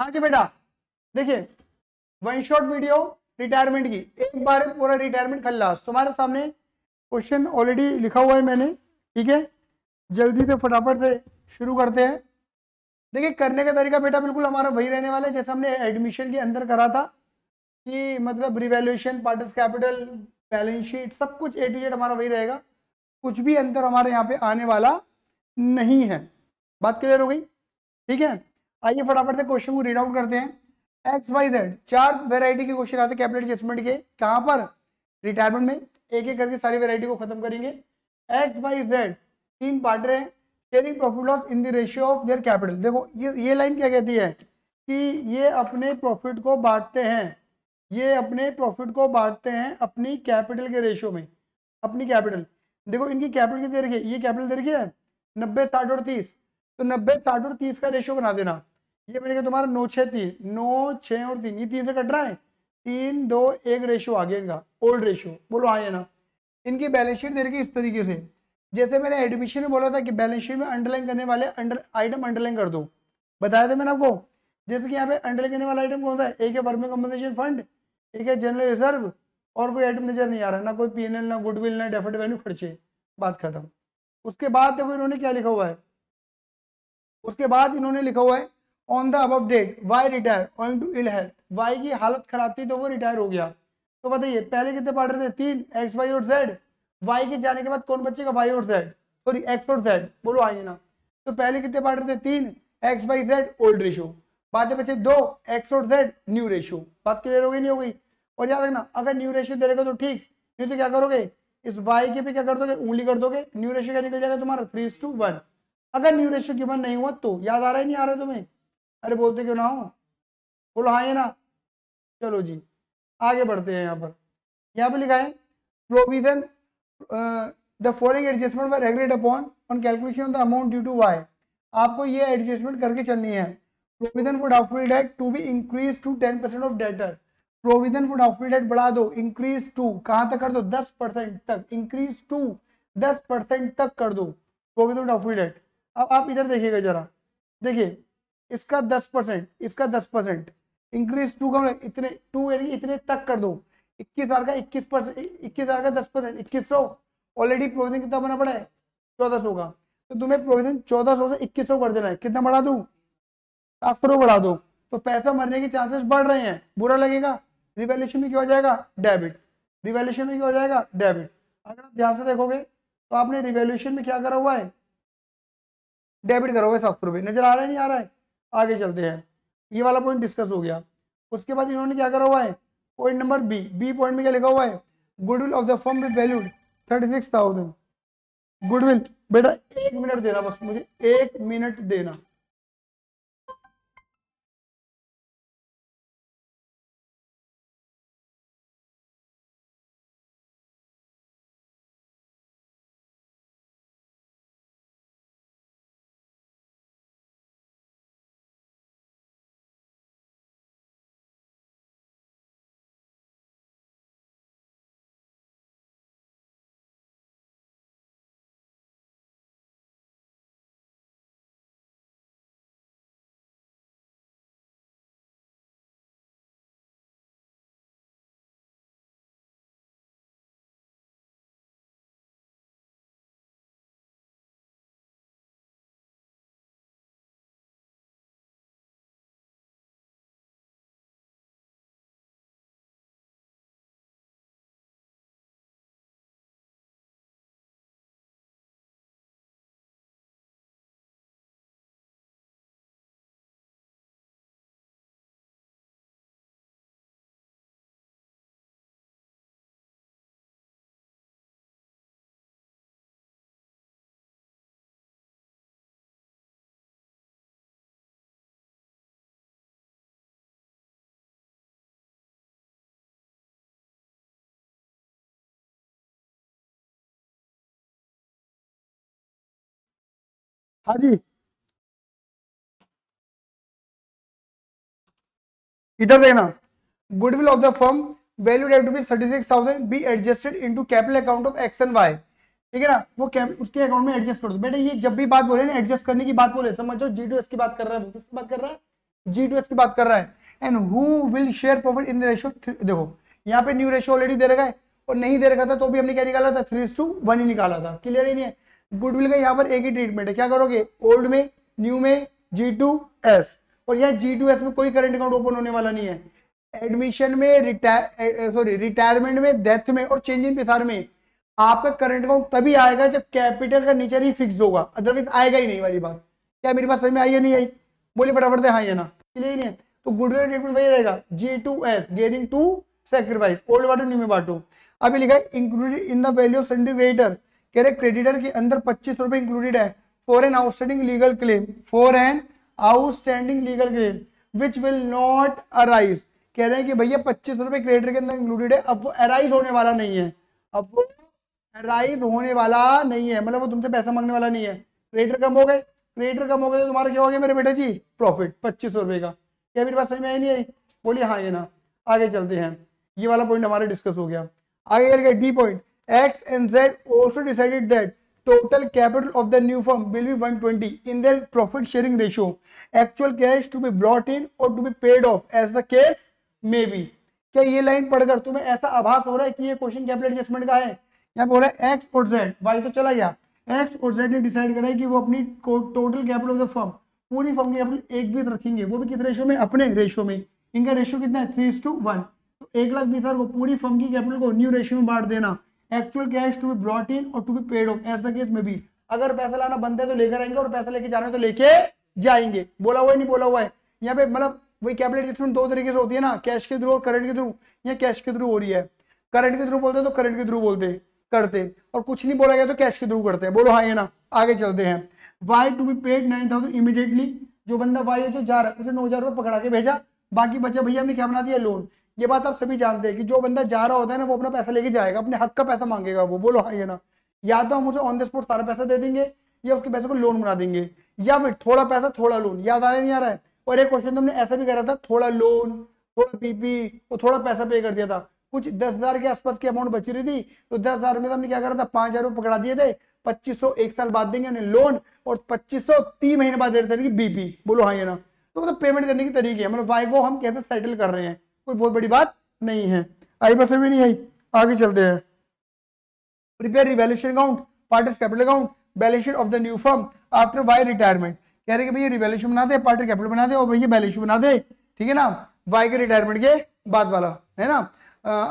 हाँ जी बेटा देखिए वन शॉट वीडियो रिटायरमेंट की एक बार पूरा रिटायरमेंट खल्लास तुम्हारे सामने क्वेश्चन ऑलरेडी लिखा हुआ है मैंने ठीक है जल्दी से फटाफट से शुरू करते हैं देखिए करने का तरीका बेटा बिल्कुल हमारा वही रहने वाला है जैसे हमने एडमिशन के अंदर करा था कि मतलब revaluation partners capital balance sheet सब कुछ ए टू जेड हमारा वही रहेगा कुछ भी अंतर हमारे यहाँ पे आने वाला नहीं है बात क्लियर हो गई ठीक है आइए फटाफट से क्वेश्चन को रीड आउट करते हैं एक्स वाई जेड चार वेरायटी के क्वेश्चन आते हैं कैपिटल एडजस्टमेंट के कहाँ पर रिटायरमेंट में एक एक करके सारी वेरायटी को खत्म करेंगे एक्स वाई जेड तीन पार्टर हैं sharing profit loss in the ratio of their capital देखो ये ये लाइन क्या कहती है कि ये अपने प्रॉफिट को बांटते हैं ये अपने प्रॉफिट को बांटते हैं अपनी कैपिटल के रेशियो में अपनी कैपिटल देखो इनकी कैपिटल की दे रखी है ये कैपिटल दे रखी है नब्बे साठ और तीस तो नब्बे साठ और तीस का रेशियो बना देना ये मैंने कहा तुम्हारा नौ छः तीन नौ छः और तीन ये तीन से कट रहा है तीन दो एक रेशियो आ गया इनका ओल्ड रेशियो बोलो आए हाँ ना इनकी बैलेंस शीट दे इस तरीके से जैसे मैंने एडमिशन में बोला था कि बैलेंस शीट में अंडरलाइन करने वाले अंडर आइटम अंडरलाइन कर दो बताया था मैंने आपको जैसे कि यहाँ पे अंडरलाइन करने वाला आइटम कौन सा है एक है वर्मिंग कम्पनसेशन फंड एक है जनरल रिजर्व और कोई आइटम नजर नहीं आ रहा ना कोई पी ना गुडविल ना डेफिट वैल्यू खर्चे बात खत्म उसके बाद देखो इन्होंने क्या लिखा हुआ है उसके बाद इन्होंने लिखा हुआ है on the above date Y retire owing to ill health Y की हालत खराब थी तो वो रिटायर हो गया तो बताइए पहले कितने पढ़ रहे थे तीन एक्स वाई और जेड वाई के जाने के बाद कौन बच्चे का वाई और जेड सॉरी एक्स और जेड बोलो आइए ना तो पहले कितने पढ़ रहे थे तीन X Y Z old ratio बाद में बचे दो एक्स और जेड न्यू रेशो बात क्लियर हो गई नहीं हो गई और याद रखना अगर न्यू रेशियो दे रहे तो ठीक नहीं तो क्या करोगे इस वाई के पे क्या कर दोगे उंगली कर दोगे न्यू रेशियो क्या निकल जाएगा तुम्हारा थ्री टू वन अगर न्यू रेशो गिवन नहीं हुआ तो याद आ रहा है नहीं आ रहा तुम्हें अरे बोलते क्यों ना हो बोलो हाँ ये ना चलो जी आगे बढ़ते हैं यहाँ पर यहाँ पे लिखा है provision the following adjustment were agreed upon on calculation of the amount due to Y आपको ये एडजस्टमेंट करके चलनी है provision for doubtful debt to be increase to ten percent of debtor provision for doubtful debt बढ़ा दो increase to कहाँ तक कर दो दस परसेंट तक इंक्रीज टू दस परसेंट तक कर दो प्रोविजन फॉर डाउटफुल डेट अब आप इधर देखिएगा जरा देखिए इसका दस परसेंट इसका दस परसेंट इंक्रीज टू का मतलब इतने टू यानी इतने तक कर दो इक्कीस हजार का इक्कीस परसेंट इक्कीस हजार का दस परसेंट इक्कीस सौ ऑलरेडी प्रोविजन कितना बना पड़ा है चौदह सौ का तो तुम्हें प्रोविजन चौदह सौ से इक्कीस सौ कर देना है कितना बढ़ा दू सात सौ बढ़ा दो तो पैसा मरने के चांसेस बढ़ रहे हैं बुरा लगेगा रिवेल्यूशन में क्या हो जाएगा डेबिट रिवेल्यूशन में क्या हो जाएगा डेबिट अगर आप ध्यान से देखोगे तो आपने रिवेल्यूशन में क्या करा हुआ है डेबिट करोगे सात सौ रुपये नज़र आ रहा है नहीं आ रहा है आगे चलते हैं ये वाला पॉइंट डिस्कस हो गया उसके बाद इन्होंने क्या करा हुआ है point number B B point में क्या लिखा हुआ है goodwill of the firm valued thirty six thousand goodwill बेटा एक मिनट देना बस मुझे एक मिनट देना हाँ जी इधर देखना goodwill of the firm valued to be thirty six thousand be adjusted in to capital account of X and Y ठीक है ना वो उसके अकाउंट में एडजस्ट कर दो बेटा ये जब भी बात बोले ना एडजस्ट करने की बात बोले समझो जी टू एस की बात कर रहा है किसकी बात कर रहा है जी टू एस की बात कर रहा है and who will share profit in the ratio देखो यहाँ पे न्यू रेशो ऑलरेडी दे रखा है और नहीं दे रखा था तो भी हमने क्या निकाला था थ्री टू वन ही निकाला था क्लियर ही नहीं है गुडविल का यहाँ पर एक ही ट्रीटमेंट है क्या करोगे ओल्ड में न्यू में जी टू एस और यहाँ जी टू एस में कोई करंट अकाउंट ओपन होने वाला नहीं है एडमिशन में रिटायर सॉरी रिटायरमेंट में डेथ में और चेंज इन पिसार में आपका करंट अकाउंट तभी आएगा जब कैपिटल का नीचे ही फिक्स होगा अदरवाइज आएगा ही नहीं वाली बात क्या मेरी बात समझ में आई या नहीं आई बोली फटाफट दे हाँ ना क्लियर ही नहीं तो गुडविल ट्रीटमेंट वही रहेगा G to S gaining to sacrifice old water new में बांटो अभी लिखा है included in the value of सेंटीग्रेटर कह रहे क्रेडिटर के अंदर पच्चीस रुपए इंक्लूडेड है for an outstanding legal claim for an outstanding legal claim which will not arise कह रहे हैं कि भैया पच्चीस रुपए क्रेडिटर के अंदर इंक्लूडेड है अब वो अराइज होने वाला नहीं है अब वो अराइज होने वाला नहीं है मतलब वो तुमसे पैसा मांगने वाला नहीं है क्रेडिटर कम हो गए क्रेडिटर कम हो गए तो तुम्हारा क्या हो गया मेरे बेटा जी प्रॉफिट पच्चीस सौ रुपये का क्या मेरी बात समझ में आई नहीं आई बोलिए हाँ ये ना आगे चलते हैं ये वाला पॉइंट हमारा डिस्कस हो गया आगे करके D point X and Z also decided that total capital of the new firm will be 120 in their profit sharing ratio. Actual cash to be brought in or to be paid off as the case may be. क्या ये line पढ़कर तुम्हें ऐसा आभास हो रहा है कि ये क्वेश्चन कैपिटल एडजस्टमेंट का है यहाँ बोल रहा है एक्स और जेड वाई तो चला गया एक्स और जेड ने डिसाइड करा है कि वो अपनी total capital of the firm पूरी फर्म की अपनी एक बीस रखेंगे वो भी किस रेशो में अपने रेशो में इनका रेशो कितना है थ्री टू वन तो एक लाख बीस हजार को पूरी फर्म की कैपिटल को न्यू रेशो में बांट देना actual cash to be brought in और to be paid off as the case में भी अगर पैसा लाना बनता है तो लेकर आएंगे और पैसा लेके जाना है तो लेके जाएंगे बोला हुआ है नहीं बोला हुआ है यहाँ पे मतलब वही कैपिटल एडजस्टमेंट दो तरीके से होती है ना कैश के थ्रू और करंट के थ्रू या कैश के थ्रू हो रही है करंट के थ्रू बोलते तो करंट के थ्रू बोलते करते और कुछ नहीं बोला गया तो कैश के थ्रू करते हैं बोलो हाँ ये ना आगे चलते हैं Y to be paid nine thousand immediately जो बंदा वाई है जो जा रहा है उसे नौ हजार रुपये पकड़ा के भेजा बाकी बचा भैया हमने क्या बना दिया लोन ये बात आप सभी जानते हैं कि जो बंदा जा रहा होता है ना वो अपना पैसा लेके जाएगा अपने हक का पैसा मांगेगा वो बोलो हाँ ये ना या तो हम उसे ऑन द स्पॉट सारा पैसा दे देंगे या उसके पैसे को लोन बना देंगे या फिर थोड़ा पैसा थोड़ा लोन याद आ रहा नहीं आ रहा है और एक क्वेश्चन तुमने तो ऐसा भी करा था थोड़ा लोन थोड़ा पीपी और थोड़ा पैसा पे कर दिया था कुछ दस हजार के आसपास की अमाउंट बची रही थी तो दस हजार में तो हमने क्या करा था पांच हजार पकड़ा दिए थे पच्चीस सौ एक साल बाद देंगे लोन और पच्चीस सौ तीन महीने बाद दे रहे थे बीपी बोलो हाँ ये ना तो मतलब पेमेंट करने की तरीके है मतलब वाई को हम कैसे सेटल कर रहे हैं कोई बहुत बड़ी बात नहीं है आई बस में नहीं आई आगे चलते हैं prepare revaluation account partners capital account balance sheet of the new firm after Y retirement कह रहे कि भाई रिवेल्यूशन बना दे पार्टनर कैपिटल बना दे और भैया बैलेंस शीट बना दे ठीक है ना वाई के रिटायरमेंट के बाद वाला है ना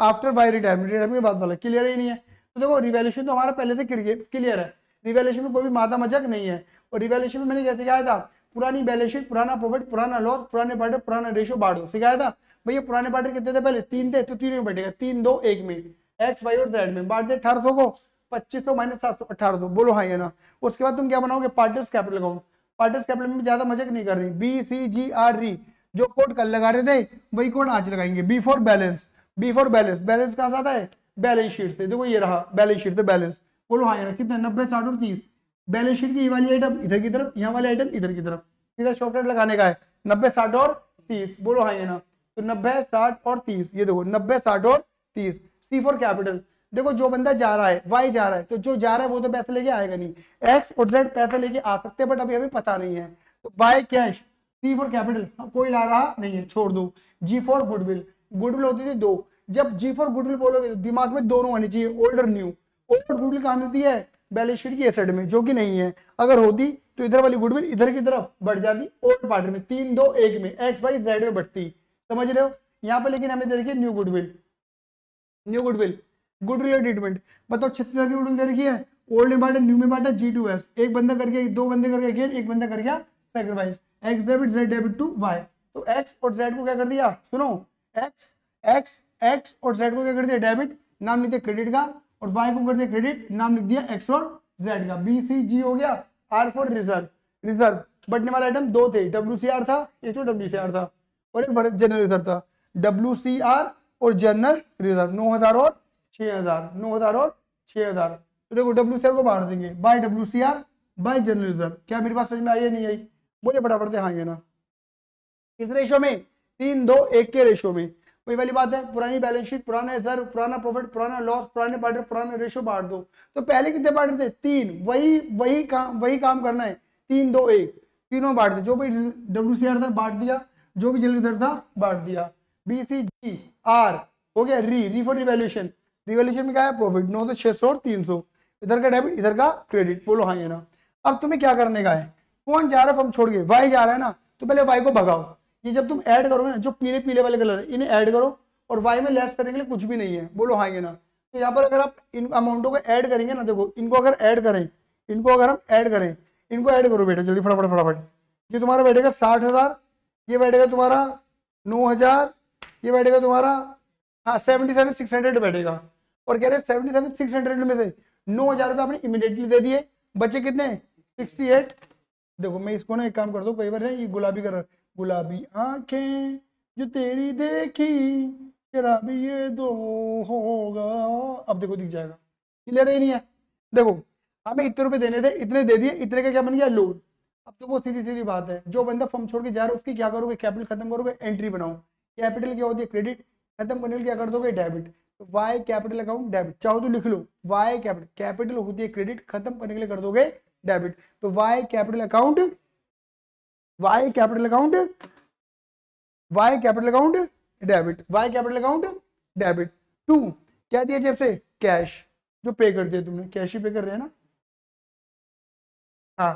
आफ्टर वाई रिटायरमेंट रिटायरमेंट के बाद वाला क्लियर ही नहीं है तो देखो रिवेल्यूशन तो हमारा पहले से क्लियर है रिवेल्यूशन में कोई भी मादा मजक नहीं है और रिवेल्यूशन में मैंने जैसे कहा था पुरानी बैलेंस शीट पुराना प्रॉफिट पुराना लॉस पुराने पार्टनर पुराना रेशो बांटो सिखाया था भैया पुराने बार्डर कितने थे पहले तीन थे तो तीन में बैठेगा तीन दो एक में एक्स वाई और जेड में बांट दे अठारह को पच्चीस सौ माइनस सात सौ अठारह सौ बोलो हाँ ना उसके बाद तुम क्या बनाओगे पार्टनर्स कैपिटल लगाओ पार्टनर्स कैपिटल में ज्यादा मजक नहीं कर रही बी सी जी आर री जो कोड कल लगा रहे थे वही कोड आज लगाएंगे B for balance B for balance balance कहाँ से आता है बैलेंस शीट से देखो ये रहा बैलेंस शीट से बैलेंस बोलो हाँ यार कितने नब्बे साठ और तीस बैलेंस शीट की ये वाली आइटम इधर की तरफ यहाँ वाली आइटम इधर की तरफ इधर शॉर्टकट लगाने का है नब्बे साठ और तीस बोलो हाँ ये ना तो नब्बे साठ और तीस ये देखो नब्बे साठ और तीस सी फॉर कैपिटल देखो जो बंदा जा रहा है वाई जा रहा है तो जो जा रहा है वो तो पैसे लेके आएगा नहीं एक्स और जेड पैसे लेके आ सकते हैं बट अभी अभी पता नहीं है तो by cash C for capital कोई ला रहा नहीं है छोड़ दो जी फॉर गुडविल गुडविल होती थी दो जब जी फॉर गुडविल बोलोगे तो दिमाग में दोनों आनी चाहिए ओल्ड और न्यू ओल्ड गुडविल कहा मिलती है बैलेंस शीट की एसेट में जो कि नहीं है अगर होती तो इधर वाली गुडविल इधर की तरफ बढ़ जाती ओल्ड पार्ट में तीन दो एक में एक्स वाई जेड में बढ़ती समझ रहे हो यहाँ पर लेकिन हमें दे रखी है new goodwill new goodwill goodwill treatment बताओ छत्तीसगढ़ की गुडविल दे रखी है ओल्ड में बांटा न्यू में बांटा जी टू एस एक बंदा करके दो बंदे करके गया गेट एक बंदा कर गया sacrifice X debit Z debit to Y तो एक्स और जेड को क्या कर दिया सुनो एक्स एक्स एक्स और जेड को क्या कर दिया डेबिट नाम लिख दिया क्रेडिट का और वाई को कर दिया क्रेडिट नाम लिख दिया एक्स और जेड का बी सी जी हो गया आर फॉर रिजर्व रिजर्व बटने वाला आइटम दो थे डब्ल्यू सी आर था एक तो डब्ल्यू सी आर था और एक जनरल रिजर्व था डब्ल्यू सी आर और जनरल रिजर्व नौ हजार और छः हजार नौ हजार और छः हजार तो देखो डब्ल्यू सी आर को बाहर देंगे by W C R by general reserve क्या मेरे पास समझ में आई नहीं आई बोले फटाफट से हाँ ना किस रेशो में तीन दो एक के रेशो में कोई वाली बात है पुरानी बैलेंस शीट पुराना रिजर्व पुराना प्रॉफिट पुराना लॉस पुराने पार्टर पुराना रेशो बांट दो तो पहले कितने पार्टर थे तीन वही वही काम वही काम करना है तीन दो एक तीनों बांट दे जो भी डब्ल्यू सी आर था बांट दिया जो भी जल्दी उधर था बांट दिया बी सी जी आर हो गया री री फॉर रिवेल्यूशन रिवेल्यूशन में क्या है प्रॉफिट नौ सौ छह सौ और तीन सौ इधर का डेबिट इधर का क्रेडिट बोलो हाँ ये ना अब तुम्हें क्या करने का है कौन जा रहा है हम छोड़ गए वाई जा रहा है ना तो पहले वाई को भगाओ ये जब तुम ऐड करोगे ना जो पीले पीले वाले कलर है इन्हें ऐड करो और वाई में लेस करने के लिए कुछ भी नहीं है बोलो हाँ ये ना तो यहाँ पर अगर आप इन अमाउंटों को ऐड करेंगे ना देखो इनको अगर ऐड करें इनको अगर हम ऐड करें इनको ऐड करो बेटा जल्दी फटाफट फटाफट ये तुम्हारा बैठेगा साठ हज़ार ये बैठेगा तुम्हारा नौ हजार ये बैठेगा तुम्हारा हाँ सेवेंटी सेवन सिक्स हंड्रेड बैठेगा और कह रहे सेवेंटी सेवन सिक्स हंड्रेड में से नौ हजार रुपये आपने इमिडिएटली दे दिए बच्चे कितने सिक्सटी एट देखो मैं इसको ना एक काम कर दो कई बार ये गुलाबी कलर गुलाबी आंखें जो तेरी देखी तेरा भी ये दो होगा अब देखो दिख जाएगा क्लियर ही नहीं है देखो हमें इतने रुपए देने थे इतने दे दिए इतने का क्या बन गया लोन अब तो वो सीधी सीधी बात है जो बंदा फॉर्म छोड़ के जा रहा है उसकी क्या करोगे कैपिटल खत्म करोगे एंट्री बनाओ कैपिटल क्या होती है क्रेडिट खत्म करने के क्या कर दोगे डेबिट तो वाई कैपिटल अकाउंट डेबिट चाहो तो लिख लो वाई कैपिटल कैपिटल होती है क्रेडिट खत्म करने के लिए कर दोगे डेबिट तो Y capital account Y capital account Y capital account debit Y capital account debit to क्या दिया जब से कैश जो पे कर दिया तुमने कैश ही पे कर रहे हैं ना हाँ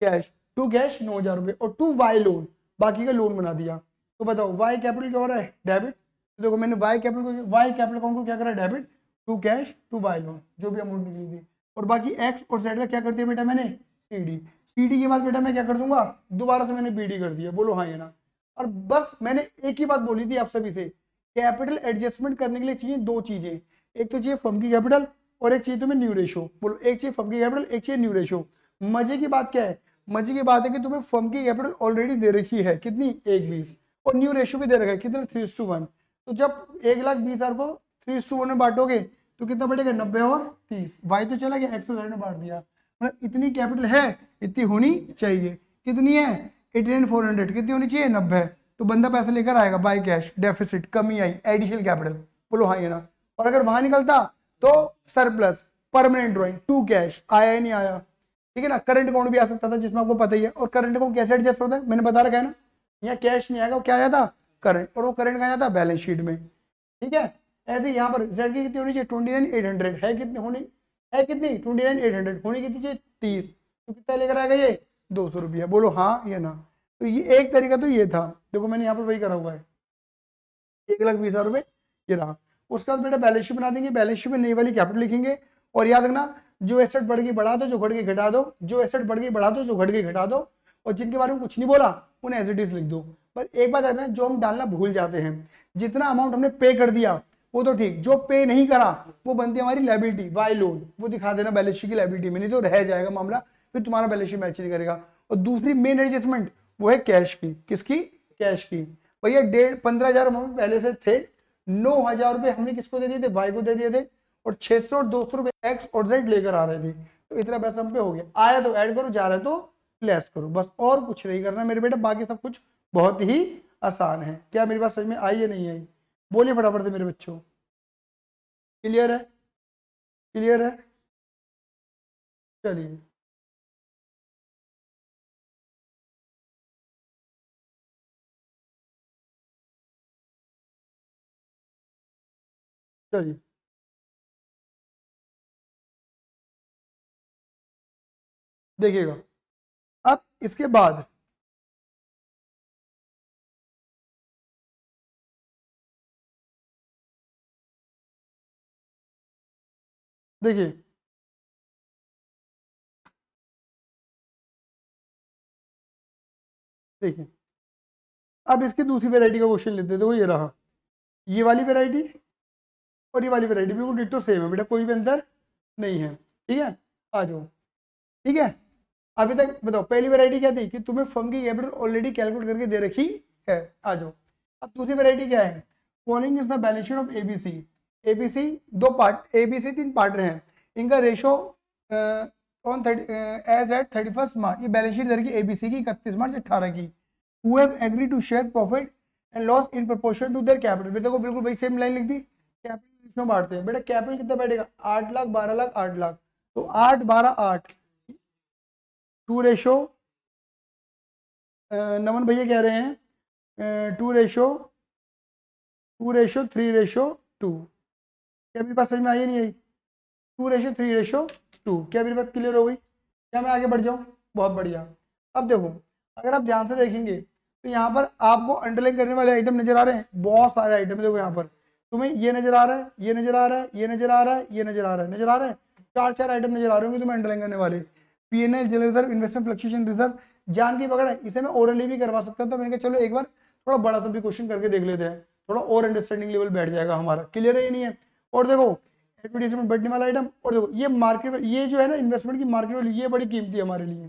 कैश टू कैश नौ हजार रुपए और टू वाई लोन बाकी का लोन बना दिया तो बताओ वाई कैपिटल क्या हो रहा है डेबिट तो देखो मैंने वाई कैपिटल को वाई कैपिटल अकाउंट को क्या करा debit to cash to Y loan जो भी अमाउंट निकली थी और बाकी एक्स और सेट का क्या कर दिया बेटा मैंने सी डी सी डी के बाद बेटा मैं क्या कर दूंगा दोबारा से मैंने बी डी कर दिया बोलो हाँ ये ना और बस मैंने एक ही बात बोली थी आप सभी से कैपिटल एडजस्टमेंट करने के लिए चाहिए दो चीज़ें एक तो चाहिए फर्म की कैपिटल और एक चाहिए तुम्हें न्यू रेशो बोलो एक चाहिए फर्म की कैपिटल एक चाहिए न्यू रेशो मजे की बात क्या है मजे की बात है कि तुम्हें फर्म की कैपिटल ऑलरेडी दे रखी है कितनी एक बीस और न्यू रेशियो भी दे रखा है कितना थ्री टू वन तो जब एक लाख बीस हजार को थ्री टू वन में बांटोगे तो कितना बढ़ेगा नब्बे और तीस वाई तो चला गया एक्स को में बांट दिया मतलब इतनी कैपिटल है इतनी होनी चाहिए कितनी है एटीन फोर हंड्रेड कितनी होनी चाहिए नब्बे तो बंदा पैसा लेकर आएगा बाई कैश डेफिसिट कमी आई एडिशनल कैपिटल बोलो हाई ना और अगर वहां निकलता तो surplus permanent drawing to cash आया नहीं आया ठीक है ना करंट अकाउंट भी आ सकता था जिसमें आपको पता ही है और करंट अकाउंट कैसे एडजस्ट होता है मैंने बता रखा है ना यहाँ कैश नहीं आएगा वो क्या आया था करंट और वो करंट कहा जाता बैलेंस शीट में ठीक है ऐसे यहाँ पर जेड की कितनी होनी चाहिए ट्वेंटी नाइन एट हंड्रेड है कितनी होनी है कितनी ट्वेंटी नाइन एट हंड्रेड होनी कितनी चाहिए तीस तो कितना लेकर आएगा ये दो सौ रुपया बोलो हाँ या ना तो ये एक तरीका तो ये था देखो मैंने यहाँ पर वही करा हुआ है एक लाख बीस हज़ार रुपये ये रहा उसके बाद बेटा बैलेंस शीट बना देंगे बैलेंस शीट में नई वाली कैपिटल लिखेंगे और याद रखना जो एसेट बढ़ गई बढ़ा दो जो घट गई घटा दो जो एसेट बढ़ गई बढ़ा दो जो घट गई घटा दो और जिनके बारे में कुछ नहीं बोला उन्हें एज इट इज लिख दो बस एक बात है जो हम डालना भूल जाते हैं जितना अमाउंट हमने पे कर दिया वो तो ठीक जो पे नहीं करा वो बनती है हमारी लाइबिलिटी वाई लोन वो दिखा देना बैलेंस शीट की लाइबिलिटी में नहीं तो रह जाएगा मामला फिर तुम्हारा बैलेंस शीट मैच नहीं करेगा और दूसरी मेन एडजस्टमेंट वो है कैश की किसकी कैश की भैया डेढ़ पंद्रह हजार पहले से थे नौ हजार रुपये हमने किसको दे दिए थे भाई को दे दिए थे और छह सौ और दो सौ रुपए एक्स और जेड लेकर आ रहे थे तो इतना पैसा हम पे हो गया आया तो ऐड करो जा रहे तो लेस करो बस और कुछ नहीं करना मेरे बेटा बाकी सब कुछ बहुत ही आसान है क्या मेरी बात समझ में आई या नहीं आई बोलिए फटाफट से मेरे बच्चों क्लियर है क्लियर है चलिए चलिए देखिएगा अब इसके बाद देखिए देखिए अब इसकी दूसरी वैरायटी का क्वेश्चन लेते देखो ये रहा ये वाली वैरायटी और ये वाली वैरायटी बिल्कुल डिटो सेम है बेटा कोई भी अंतर नहीं है ठीक है आ जाओ ठीक है अभी तक बताओ पहली वेरायटी क्या थी कि तुम्हें फर्म की कैपिटल ऑलरेडी कैलकुलेट करके दे रखी है आ जाओ अब दूसरी वेरायटी क्या है following is the balance sheet of ABC ABC दो पार्ट एबीसी तीन पार्ट हैं इनका ratio on thirty as at thirty first March ये बैलेंस शीट दे एबीसी की इकतीस मार्च अट्ठारह की who have agree to share profit and loss in proportion to their capital बेटा को बिल्कुल वही सेम लाइन लिख दी कैपिटल बांटते हैं बेटा कैपिटल कितना बैठेगा आठ लाख बारह लाख आठ लाख तो आठ बारह आठ टू रेशो नमन भैया कह रहे हैं two ratio two ratio three ratio two क्या मेरी बात समझ में आई नहीं आई two ratio three ratio two क्या मेरी बात क्लियर हो गई क्या मैं आगे बढ़ जाऊँ बहुत बढ़िया अब देखो अगर आप ध्यान से देखेंगे तो यहाँ पर आपको अंडरलाइन करने वाले आइटम नजर आ रहे हैं बहुत सारे आइटम देखो यहाँ पर तुम्हें ये नजर आ रहा है ये नजर आ रहा है ये नजर आ रहा है ये नजर आ रहा है नजर आ रहा है चार चार आइटम नजर आ रहे होंगे तुम्हें अंडरलाइन करने वाले PNL general reserve investment fluctuation reserve जान की पकड़ है इसे मैं ओरली भी करवा सकता हूँ तो मैंने कहा चलो एक बार थोड़ा बड़ा सा भी क्वेश्चन करके देख लेते हैं थोड़ा और अंडरस्टैंडिंग लेवल बैठ जाएगा हमारा क्लियर है ये नहीं है और देखो एडवर्टीजमेंट बैठने वाला आइटम और देखो ये मार्केट ये जो है ना इन्वेस्टमेंट की मार्केट वाली ये बड़ी कीमती है हमारे लिए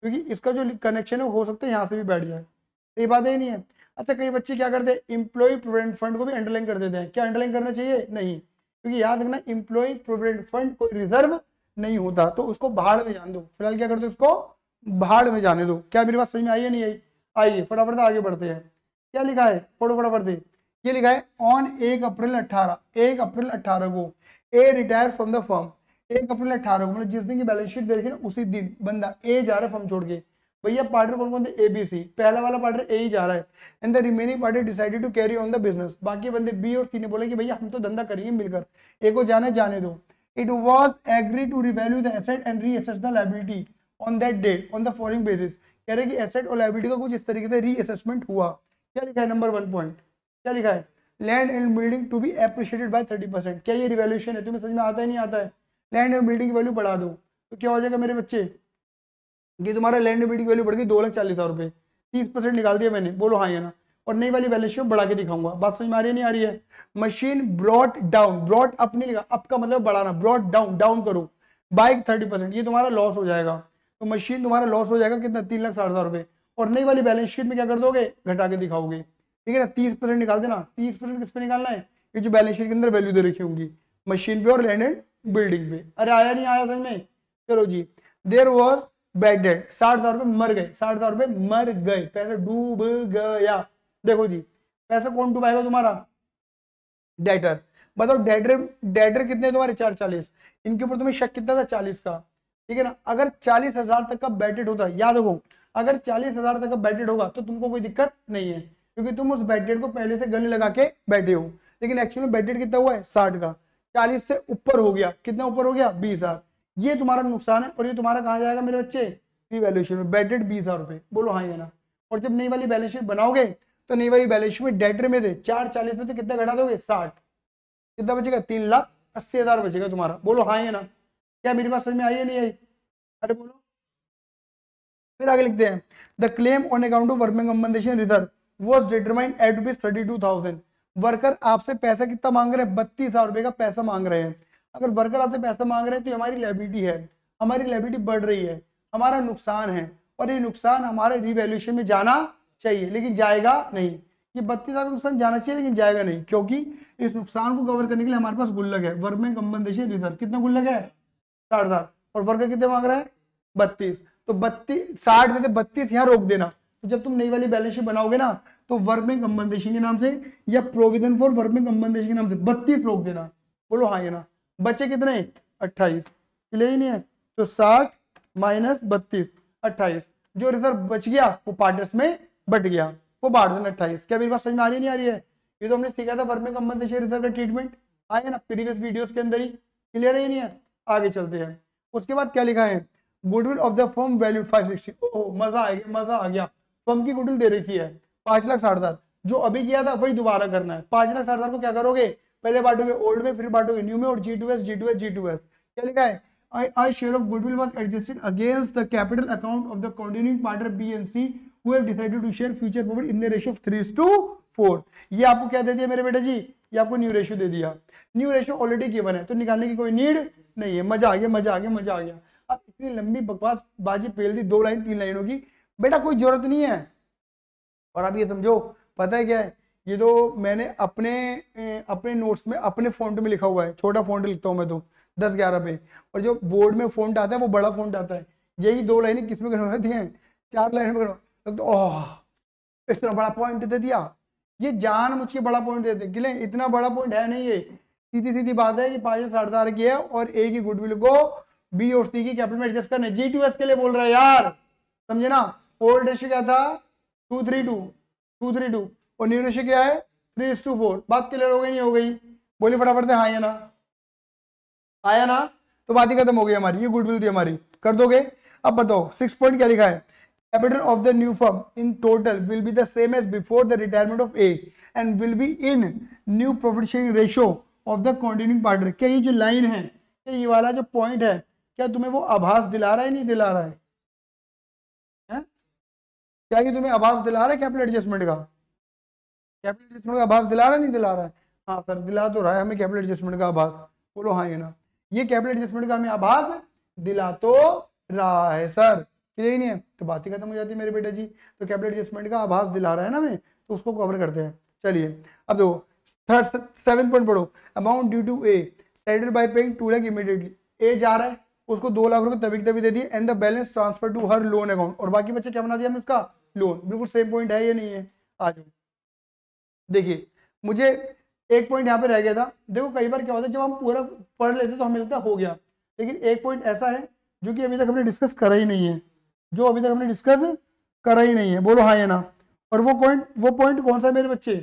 क्योंकि इसका जो कनेक्शन है हो सकता है यहाँ से भी बैठ जाए तो ये बात है नहीं है अच्छा कई बच्चे क्या करते हैं इम्प्लॉय प्रोविडेंट फंड को भी अंडरलाइन कर देते हैं क्या अंडरलाइन करना चाहिए नहीं क्योंकि याद रखना इम्प्लॉय प्रोविडेंट फंड को रिजर्व नहीं होता तो उसको बाहर में जान दो फिलहाल क्या करते उसको बाहर में जाने दो क्या मेरी बात सही में आई है नहीं आई आइए फटाफट से आगे बढ़ते हैं क्या लिखा है फोटो फटाफट से ये लिखा है ऑन एक अप्रैल अट्ठारह एक अप्रैल अट्ठारह को A retire from the firm एक अप्रैल अट्ठारह को मतलब जिस दिन की बैलेंस शीट देखी ना उसी दिन बंदा ए जा रहा है फर्म छोड़ के भैया पार्टनर कौन कौन थे ए बी सी पहला वाला पार्टनर ए ही जा रहा है and the remaining partner decided to carry on the business बाकी बंदे बी और सी ने बोले कि भैया हम तो धंधा करेंगे मिलकर एक को जाने जाने दो it was agreed to revalue the asset and reassess the liability on that date on the following basis कह रहे कि एसेट और लाइबिलिटी का कुछ इस तरीके से रीअसेसमेंट हुआ क्या लिखा है नंबर वन पॉइंट क्या लिखा है land and building to be appreciated by thirty percent क्या ये रिवेल्यूशन है तुम्हें समझ में आता है नहीं आता है लैंड एंड बिल्डिंग की वैल्यू बढ़ा दो तो क्या हो जाएगा मेरे बच्चे कि तुम्हारा लैंड एंड बिल्डिंग की वैल्यू बढ़ गई दो लाख चालीस हज़ार रुपये तीस परसेंट निकाल दिया मैंने बोलो हाँ या ना और नई वाली बैलेंस शीट बढ़ा के दिखाऊंगा बात समझ में आ रही नहीं आ रही है machine broad down broad up नहीं लिखा अप का मतलब बढ़ाना ब्रॉड डाउन डाउन करो बाइक थर्टी परसेंट ये तुम्हारा लॉस हो जाएगा तो मशीन तुम्हारा लॉस हो जाएगा कितना तीन लाख साठ हजार रुपए और नई वाली बैलेंस शीट में क्या कर दोगे घटा के दिखाओगे ठीक है ना तीस परसेंट निकाल देना तीस परसेंट किस पे निकालना है ये जो बैलेंस शीट के अंदर वैल्यू दे रखी होंगी मशीन पे और लैंड एंड बिल्डिंग पे अरे आया नहीं आया समझ में चलो जी देर वॉर डेट साठ हजार रुपए मर गए साठ हजार रुपए मर गए पैसे डूब गया देखो जी पैसा कौन डुबाएगा तुम्हारा डेटर बताओ डेटर डेटर कितने तुम्हारे चार चालीस इनके ऊपर तुम्हें शक कितना था चालीस का ठीक है ना अगर चालीस हजार तक का बैटेड होता है याद रखो अगर चालीस हजार तक का बैटेड होगा तो तुमको कोई दिक्कत नहीं है क्योंकि तुम उस बैटेड को पहले से गले लगा के बैठे हो लेकिन एक्चुअल में बैटेड कितना हुआ है साठ का चालीस से ऊपर हो गया कितना ऊपर हो गया बीस हजार ये तुम्हारा नुकसान है और ये तुम्हारा कहाँ जाएगा मेरे बच्चे री में बैटेड बीस हजार रुपए बोलो हाँ ये ना और जब नई वाली बैलेंस शीट बनाओगे तो नहीं भाई बैलेंस शीट में डेटर में दे चार चालीस में तो कितना घटा दोगे साठ कितना बचेगा तीन लाख अस्सी हज़ार बचेगा तुम्हारा बोलो हाँ या ना क्या मेरी बात समझ में आई है नहीं आई अरे बोलो फिर आगे लिखते हैं the claim on account of working compensation reserve was determined at rupees thirty two thousand worker आपसे पैसा कितना मांग रहे हैं बत्तीस हजार रुपये का पैसा मांग रहे हैं अगर वर्कर आपसे पैसा मांग रहे हैं तो हमारी लाइबिलिटी है हमारी लाइबिलिटी बढ़ रही है हमारा नुकसान है और ये नुकसान हमारे रिवेल्यूशन में जाना चाहिए लेकिन जाएगा नहीं ये बत्तीस हजार नुकसान जाना चाहिए लेकिन जाएगा नहीं क्योंकि इस नुकसान को कवर करने के लिए हमारे पास गुल्लक है वर्ग में कंबनदेशी रिजर्व कितना गुल्लक है साठ हजार और वर्ग कितने मांग रहा है बत्तीस तो बत्तीस साठ में से बत्तीस यहाँ रोक देना तो जब तुम नई वाली बैलेंस शीट बनाओगे ना तो वर्मिंग कंबनदेशन के नाम से या प्रोविजन फॉर वर्मिंग कंबनदेशन के नाम से बत्तीस रोक देना बोलो हाँ ये ना बचे कितने अट्ठाईस क्लियर ही नहीं है तो साठ माइनस बत्तीस अट्ठाईस जो रिजर्व बच गया वो पार्टनर्स में बट गया वो बाढ़ दिन अट्ठाईस क्या मेरी बात समझ में आ रही नहीं आ रही है ये तो हमने सीखा था वर्मे कम्बन देशे रिजर्व का ट्रीटमेंट आया ना प्रीवियस वीडियोस के अंदर ही क्लियर है नहीं है आगे चलते हैं उसके बाद क्या लिखा है goodwill of the firm value five sixty ओह मजा आ गया मजा आ गया फॉर्म की गुडविल दे रखी है पांच लाख साठ हजार जो अभी किया था वही दोबारा करना है पांच लाख साठ हजार को क्या करोगे पहले बांटोगे ओल्ड में फिर बांटोगे न्यू में और G to S G to S G to S क्या लिखा है I I share of goodwill was adjusted against the capital account of the continuing partner B M C who have decided to share future profit in the ratio of 3 to 4 ये आपको क्या दे दिया मेरे बेटा जी ये आपको न्यू रेशियो दे दिया new ratio already given है तो निकालने की कोई नीड नहीं है मजा आ गया मजा आ गया मजा आ गया अब इतनी लंबी बकवास बाजी पेल दी दो लाइन तीन लाइनों की बेटा कोई जरूरत नहीं है और आप ये समझो पता है क्या है ये तो मैंने अपने अपने नोट्स में अपने फॉन्ट में लिखा हुआ है छोटा फॉन्ट लिखता हूँ मैं तो दस ग्यारह पे और जो बोर्ड में फॉन्ट आता है वो बड़ा फॉन्ट आता है यही दो लाइनें किस में करवाती हैं चार लाइन में करवा तो, तो ओह इतना बड़ा पॉइंट दे दिया ये जान मुझ के बड़ा पॉइंट दे दे गिले इतना बड़ा पॉइंट है नहीं ये सीधी सीधी बात है कि पाँच साढ़े चार की है और ए की गुडविल को बी और सी की कैपिटल में एडजस्ट करना जी टू एस के लिए बोल रहा है यार समझे ना ओल्ड रेशियो क्या था two three two two three two और न्यू रेशियो क्या है थ्री टू फोर बात क्लियर हो गई नहीं हो गई बोली फटाफट से हाँ ना आया हाँ ना तो बात ही खत्म हो गई हमारी ये गुडविल थी हमारी कर दोगे अब बताओ सिक्स पॉइंट क्या लिखा है capital of the new firm in total will be the same as before the retirement of A and will be in new profit sharing ratio of the continuing partner क्या ये जो line है क्या ये वाला जो पॉइंट है क्या तुम्हें वो आभास दिला रहा है नहीं दिला रहा है? क्या ये तुम्हें आभास दिला रहा है कैपिटल एडजस्टमेंट का कैपिटल एडजस्टमेंट का आभास दिला रहा है नहीं दिला रहा है हाँ सर दिला तो रहा है हमें कैपिटल एडजस्टमेंट का आभास बोलो हाँ ये ना ये कैपिटल एडजस्टमेंट का हमें आभास दिला तो रहा है सर क्लियर ही नहीं है तो बात ही खत्म हो जाती है मेरे बेटा जी तो कैपिटल एडजस्टमेंट का आभास दिला रहा है ना मैं तो उसको कवर करते हैं चलिए अब देखो थर्ड सेवन पॉइंट पढ़ो amount due to A settle by paying two lakh immediately A जा रहा है उसको दो लाख रुपए तभी तभी दे दिए and the balance transfer to her loan account और बाकी बच्चे क्या बना दिया हमने उसका लोन बिल्कुल सेम पॉइंट है या नहीं है आ जाओ देखिए मुझे एक पॉइंट यहाँ पे रह गया था देखो कई बार क्या होता है जब हम पूरा पढ़ लेते तो हमें लगता हो गया लेकिन एक पॉइंट ऐसा है जो कि अभी तक हमने डिस्कस करा ही नहीं है जो अभी तक हमने डिस्कस करा ही नहीं है बोलो हाँ या ना और वो पॉइंट वो पॉइंट कौन सा मेरे बच्चे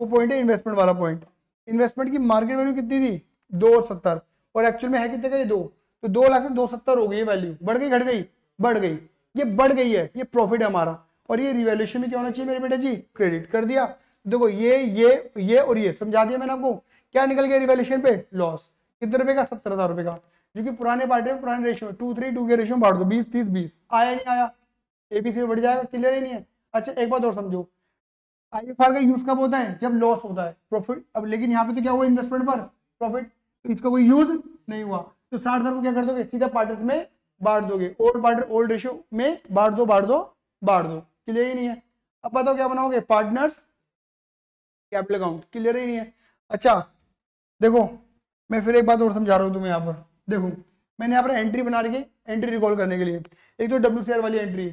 वो पॉइंट है इन्वेस्टमेंट वाला पॉइंट इन्वेस्टमेंट की मार्केट वैल्यू कितनी थी दो सत्तर और एक्चुअल में है कितने का ये दो तो दो लाख से दो सत्तर हो गई वैल्यू बढ़ गई घट गई बढ़ गई ये बढ़ गई है ये प्रॉफिट है हमारा और ये रिवेल्यूशन में क्या होना चाहिए मेरे बेटा जी क्रेडिट कर दिया देखो ये ये ये और ये समझा दिया मैंने आपको क्या निकल गया रिवेल्यूशन पे लॉस कितने रुपए का सत्तर हजार रुपए का जो कि पुराने पार्टी में पुराने रेशो टू थ्री टू के रेशो में बांट दो बीस तीस बीस आया नहीं आया एबीसी में बढ़ जाएगा क्लियर ही नहीं है अच्छा एक बात और समझो आई का यूज कब होता है जब लॉस होता है प्रॉफिट अब लेकिन यहाँ पे तो क्या हुआ इन्वेस्टमेंट पर प्रॉफिट तो इसका कोई यूज नहीं हुआ तो साठ हजार को क्या कर दोगे सीधा पार्टनर में बांट दोगे ओल्ड पार्टनर ओल्ड रेशो में बांट दो बांट दो बांट दो क्लियर ही नहीं है अब बताओ क्या बनाओगे पार्टनर्स कैपिटल अकाउंट क्लियर ही नहीं है अच्छा देखो मैं फिर एक बात और समझा रहा हूँ तुम्हें यहाँ पर देखो मैंने यहाँ पर एंट्री बना रखी है एंट्री रिकॉल करने के लिए एक तो डब्ल्यू वाली एंट्री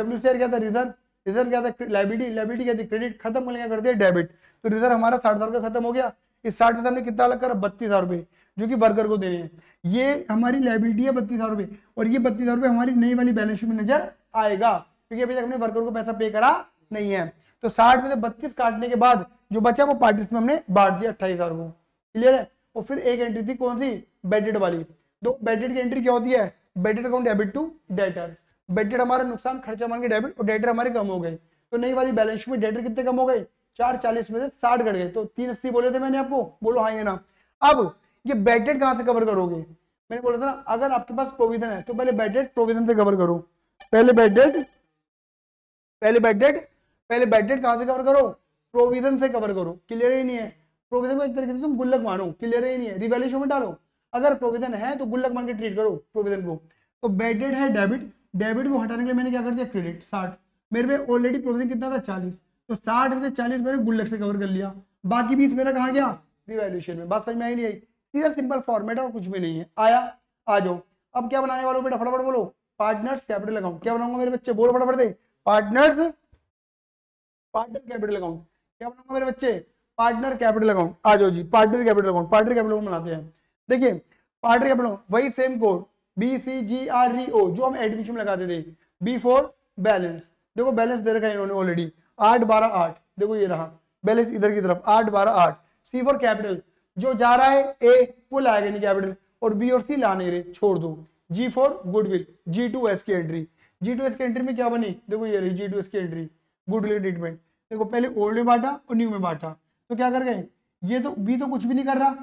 डब्ल्यू क्या था रिजर्व रिजर्व क्या था लाइबिलिटी लाइबिलिटी क्या थी क्रेडिट खत्म होने क्या कर दिया डेबिट तो रिजर्व हमारा साठ हजार रुपये खत्म हो गया इस साठ में हमने कितना अलग कर बत्तीस हजार रुपये जो कि वर्कर को दे रहे हैं ये हमारी लाइबिलिटी है बत्तीस हजार रुपये और ये बत्तीस हजार रुपये हमारी नई वाली बैलेंस में नजर आएगा क्योंकि अभी तक हमने वर्कर को पैसा पे करा नहीं है तो साठ में से बत्तीस काटने के बाद जो बचा वो पार्टिस में हमने बांट दिया अट्ठाईस हजार को क्लियर है और फिर एक एंट्री थी कौन सी बेडेड वाली तो बेडेड की एंट्री क्या होती है bad debt account debit to debtor bad debt हमारा नुकसान खर्चा मान के डेबिट और डेटर हमारे कम हो गए तो नई वाली बैलेंस में डेटर कितने कम हो गए चार चालीस में से साठ घट गए तो तीन अस्सी बोले थे मैंने आपको बोलो हाँ ये ना अब ये बेडेड कहां से कवर करोगे मैंने बोला था ना अगर आपके पास प्रोविजन है तो पहले बेडेड प्रोविजन से कवर करो पहले बेडेड पहले बेडेड पहले बेडेड कहां से कवर करो प्रोविजन से कवर करो क्लियर ही नहीं है प्रोविजन को एक तरीके से तुम गुल्लक मानो क्लियर ही नहीं है रिवेल्यूशन में डालो अगर प्रोविजन है तो गुल्लक मान के ट्रीट करो प्रोविजन को तो बैड है डेबिट डेबिट को हटाने के लिए मैंने क्या कर दिया क्रेडिट साठ मेरे पे ऑलरेडी प्रोविजन कितना था चालीस तो साठ में से चालीस मैंने गुल्लक से कवर कर लिया बाकी बीस मेरा कहा गया रिवेल्यूशन में बात समझ में आई नहीं आई सीधा सिंपल फॉर्मेट है और कुछ भी नहीं है आया आ जाओ अब क्या बनाने वालों बेटा फटाफट बोलो पार्टनर्स कैपिटल अकाउंट क्या बनाऊंगा मेरे बच्चे बोलो फटाफट दे पार्टनर्स पार्टनर कैपिटल अकाउंट क्या बनाऊंगा मेरे बच्चे पार्टनर कैपिटल अकाउंट आ जाओ जी partner capital account partner capital account बनाते हैं देखिए पार्ट रही अपनों वही same code B C G R E O जो हम एडमिशन में लगाते थे बी फोर बैलेंस देखो बैलेंस दे रखा है इन्होंने ऑलरेडी आठ बारह आठ देखो ये रहा बैलेंस इधर की तरफ आठ बारह आठ सी फोर कैपिटल जो जा रहा है ए वो लाएगा नहीं कैपिटल और बी और सी ला नहीं रहे छोड़ दो G for goodwill G to S की एंट्री जी टू एस की एंट्री में क्या बनी देखो ये रही जी टू एस की एंट्री गुडविल ट्रीटमेंट देखो पहले ओल्ड में बांटा और न्यू में बांटा तो क्या कर गए ये तो बी तो कुछ भी नहीं कर रहा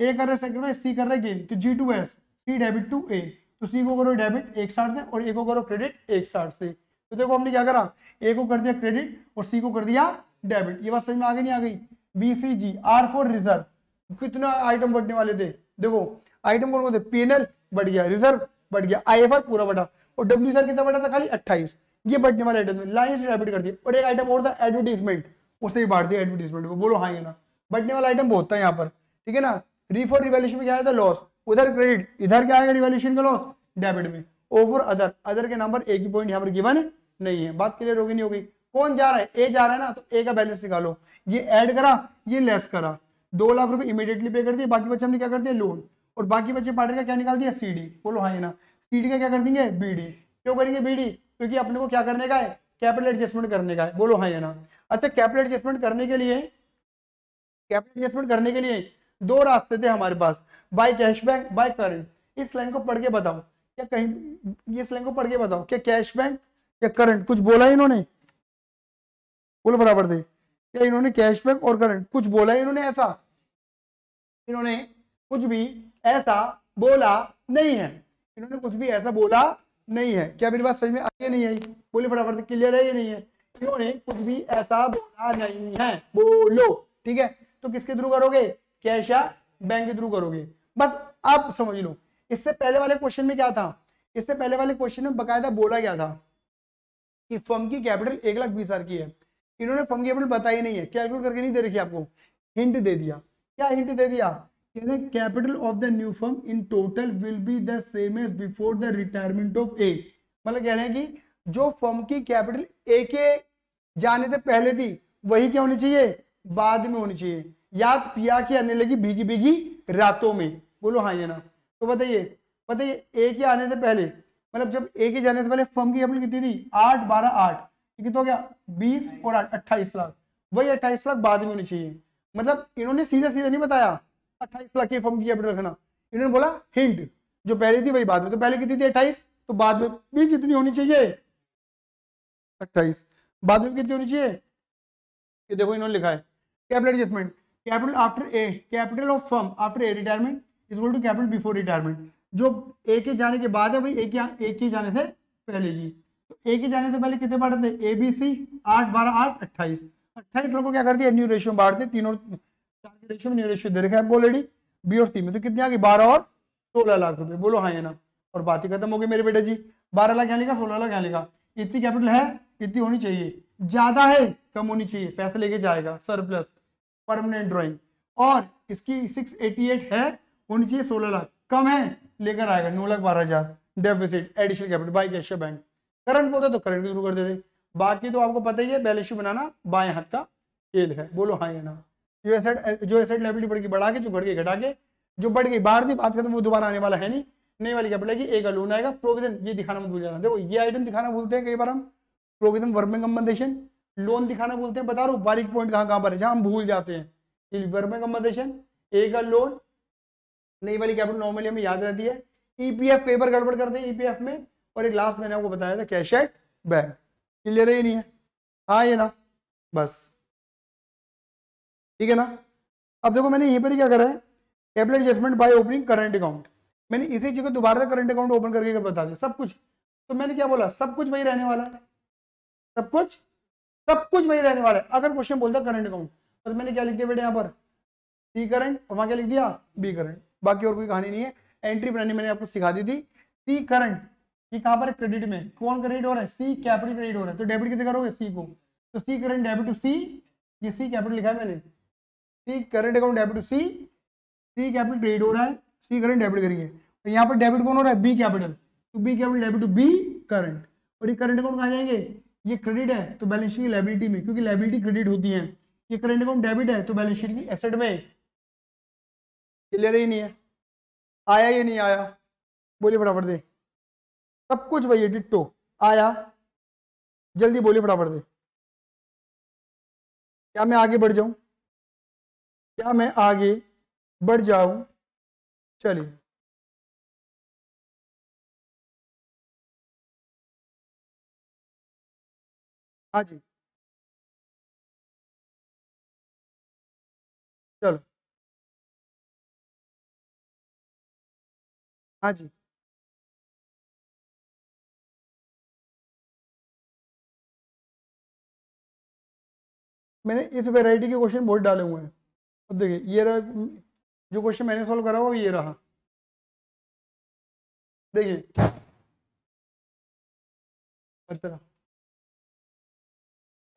ए कर रहे सेकंड में सी कर रहे गेन तो G to S C debit to A तो सी को करो डेबिट एक साठ से और ए को करो क्रेडिट एक साठ से तो देखो हमने क्या करा ए को कर दिया क्रेडिट और सी को कर दिया डेबिट ये बात समझ में आगे नहीं आ गई B C G R for reserve कितना आइटम बढ़ने वाले थे देखो आइटम कौन कौन थे पीएनएल बढ़ गया रिजर्व बढ़ गया आई एफ पूरा बढ़ा और डब्ल्यू सर कितना बढ़ा था खाली अट्ठाईस ये बढ़ने वाले आइटम लाइन से डेबिट कर दिया और एक आइटम और था एडवर्टीजमेंट उसे भी बांट दिया एडवर्टीजमेंट को बोलो हाँ ये ना बढ़ने वाला आइटम बहुत था यहाँ पर ठीक है ना थ्री फोर रिवॉल्यूशन में क्या आया था लॉस उधर क्रेडिट इधर क्या आएगा रिवॉल्यूशन का लॉस डेबिट में ओवर अदर अदर के नंबर एक भी पॉइंट यहाँ पर गिवन नहीं है बात क्लियर होगी नहीं होगी कौन जा रहा है ए जा रहा है ना तो ए का बैलेंस निकालो ये ऐड करा ये लेस करा दो लाख रुपए इमीडिएटली पे कर दिए बाकी बच्चे हमने क्या कर दिया लोन और बाकी बच्चे पार्टी का क्या निकाल दिया सी डी बोलो हाँ ना सी डी का क्या कर देंगे बी डी क्यों करेंगे बी डी क्योंकि अपने को क्या करने का है कैपिटल एडजस्टमेंट करने का है बोलो हाँ ना अच्छा कैपिटल एडजस्टमेंट करने के लिए कैपिटल एडजस्टमेंट करने के लिए दो रास्ते थे हमारे पास बाय कैशबैक बाय करंट इस लाइन को पढ़ के बताओ क्या कहीं इस लाइन को पढ़ के बताओ क्या कैश बैंक या करंट कुछ बोला इन्होंने बोलो बराबर दे क्या इन्होंने कैश बैंक और करंट कुछ बोला इन्होंने ऐसा इन्होंने कुछ भी ऐसा बोला नहीं है इन्होंने कुछ भी ऐसा बोला नहीं है क्या मेरी बात सही में आई नहीं आई बोले फटाफट क्लियर है ये नहीं है इन्होंने कुछ भी ऐसा बोला नहीं है बोलो ठीक है तो किसके थ्रू करोगे कैश या बैंक के थ्रू करोगे बस आप समझ लो इससे पहले वाले क्वेश्चन में क्या था इससे पहले वाले क्वेश्चन में बकायदा बोला गया था कि फर्म की कैपिटल एक लाख बीस हजार की है इन्होंने फर्म की कैपिटल बताई नहीं है कैलकुलेट करके नहीं दे रखी आपको हिंट दे दिया क्या हिंट दे दिया capital of the new firm in total will be the same as before the retirement of A मतलब कह रहे हैं कि जो फर्म की कैपिटल ए के जाने से पहले थी वही क्या होनी चाहिए बाद में होनी चाहिए याद पिया के आने लगी भीगी भीगी रातों में बोलो हाँ ये ना तो बताइए बताइए ए के आने से पहले मतलब जब ए के जाने से पहले फर्म की अपनी कितनी थी आठ बारह आठ कितना तो हो गया बीस और आठ अट्ठाईस लाख वही अट्ठाईस लाख बाद में होनी चाहिए मतलब इन्होंने सीधा सीधा नहीं बताया अट्ठाईस लाख की फर्म की अपनी रखना इन्होंने बोला हिंट जो पहले थी वही बाद में तो पहले कितनी थी अट्ठाईस तो बाद में भी कितनी होनी चाहिए अट्ठाईस बाद में कितनी होनी चाहिए ये देखो इन्होंने लिखा है capital adjustment capital after A capital of firm after A retirement is to capital before retirement जो ए के जाने के बाद है भाई ए के ए के जाने से पहले की तो ए के जाने से पहले कितने बांटे थे ए बी सी आठ बारह आठ अट्ठाईस अट्ठाईस लोगों क्या करते हैं न्यू रेशियो में बांटते और चार के रेशियो में न्यू रेशियो दे रखा है ऑलरेडी बी और सी में तो कितने आ गई बारह और सोलह लाख रुपए बोलो हाँ ना और बात ही खत्म हो गई मेरे बेटे जी बारह लाख यहाँ लिखा सोलह लाख यहाँ लिखा इतनी कैपिटल है इतनी होनी चाहिए ज्यादा है कम होनी चाहिए पैसे लेके जाएगा सरप्लस परमानेंट ड्रॉइंग और इसकी 688 है होनी चाहिए सोलह लाख कम है लेकर आएगा नौ लाख बारह हजार deficit additional capital by cash bank current होता तो, तो करंट शुरू कर देते बाकी तो आपको पता ही है बैलेंस शीट बनाना बाएं हाथ का खेल है बोलो हाँ या ना जो एसेट जो एसेट लाइबिलिटी बढ़ गई बढ़ा के जो घट गई घटा के जो बढ़ गई बाहर थी बात करते वो दोबारा आने वाला है नहीं नई वाली कैपिटल की एक लोन आएगा प्रोविजन ये दिखाना मत भूल जाना देखो ये आइटम दिखाना भूलते हैं कई बार हम प्रोविजन वर्मिंग कम्पनसेशन लोन दिखाना बोलते हैं बता रहा हूँ बारीक पॉइंट कहाँ कहाँ पर है जहाँ हम भूल जाते हैं सिल्वर में कंपनसेशन ए का लोन नई वाली कैपिटल नॉर्मली हमें याद रहती है e ईपीएफ पेपर गड़बड़ करते हैं ईपीएफ e में और एक लास्ट मैंने आपको बताया था कैश एट बैंक क्लियर है ही नहीं है हाँ ये ना बस ठीक है ना अब देखो मैंने यहीं पर ही क्या करा है capital adjustment by opening current account मैंने इसी जगह दोबारा से करंट अकाउंट ओपन करके बता दिया सब कुछ तो मैंने क्या बोला सब कुछ वही रहने वाला है सब कुछ सब कुछ वही रहने वाला है अगर क्वेश्चन बोलता करंट अकाउंट तो मैंने क्या लिख दिया बेटे यहाँ पर सी करंट और वहां क्या लिख दिया बी करंट बाकी और कोई कहानी नहीं है एंट्री बनानी मैंने आपको सिखा दी थी सी करंट ये कहाँ पर क्रेडिट में कौन क्रेडिट हो रहा है सी कैपिटल क्रेडिट हो रहा है तो डेबिट कितने करोगे सी को तो C current debit to C ये सी कैपिटल लिखा है मैंने C current account debit to C C capital credit हो रहा है सी करंट डेबिट करेंगे तो यहाँ पर डेबिट कौन हो रहा है बी कैपिटल तो B capital debit to B current और ये करंट अकाउंट कहाँ जाएंगे ये क्रेडिट है तो बैलेंस शीट की लाइबिलिटी में क्योंकि लाइबिलिटी क्रेडिट होती है ये करेंट अकाउंट डेबिट है तो बैलेंस शीट की एसेट में क्लियर ही नहीं है आया ये नहीं आया बोलिए फटाफट दे सब कुछ भैया डिट्टो आया जल्दी बोलिए फटाफट दे क्या मैं आगे बढ़ जाऊं क्या मैं आगे बढ़ जाऊं चलिए हाँ जी चलो हाँ जी मैंने इस वैरायटी के क्वेश्चन बहुत डाले हुए हैं अब देखिए ये रहा जो क्वेश्चन मैंने सॉल्व करा हुआ ये रहा देखिए अच्छा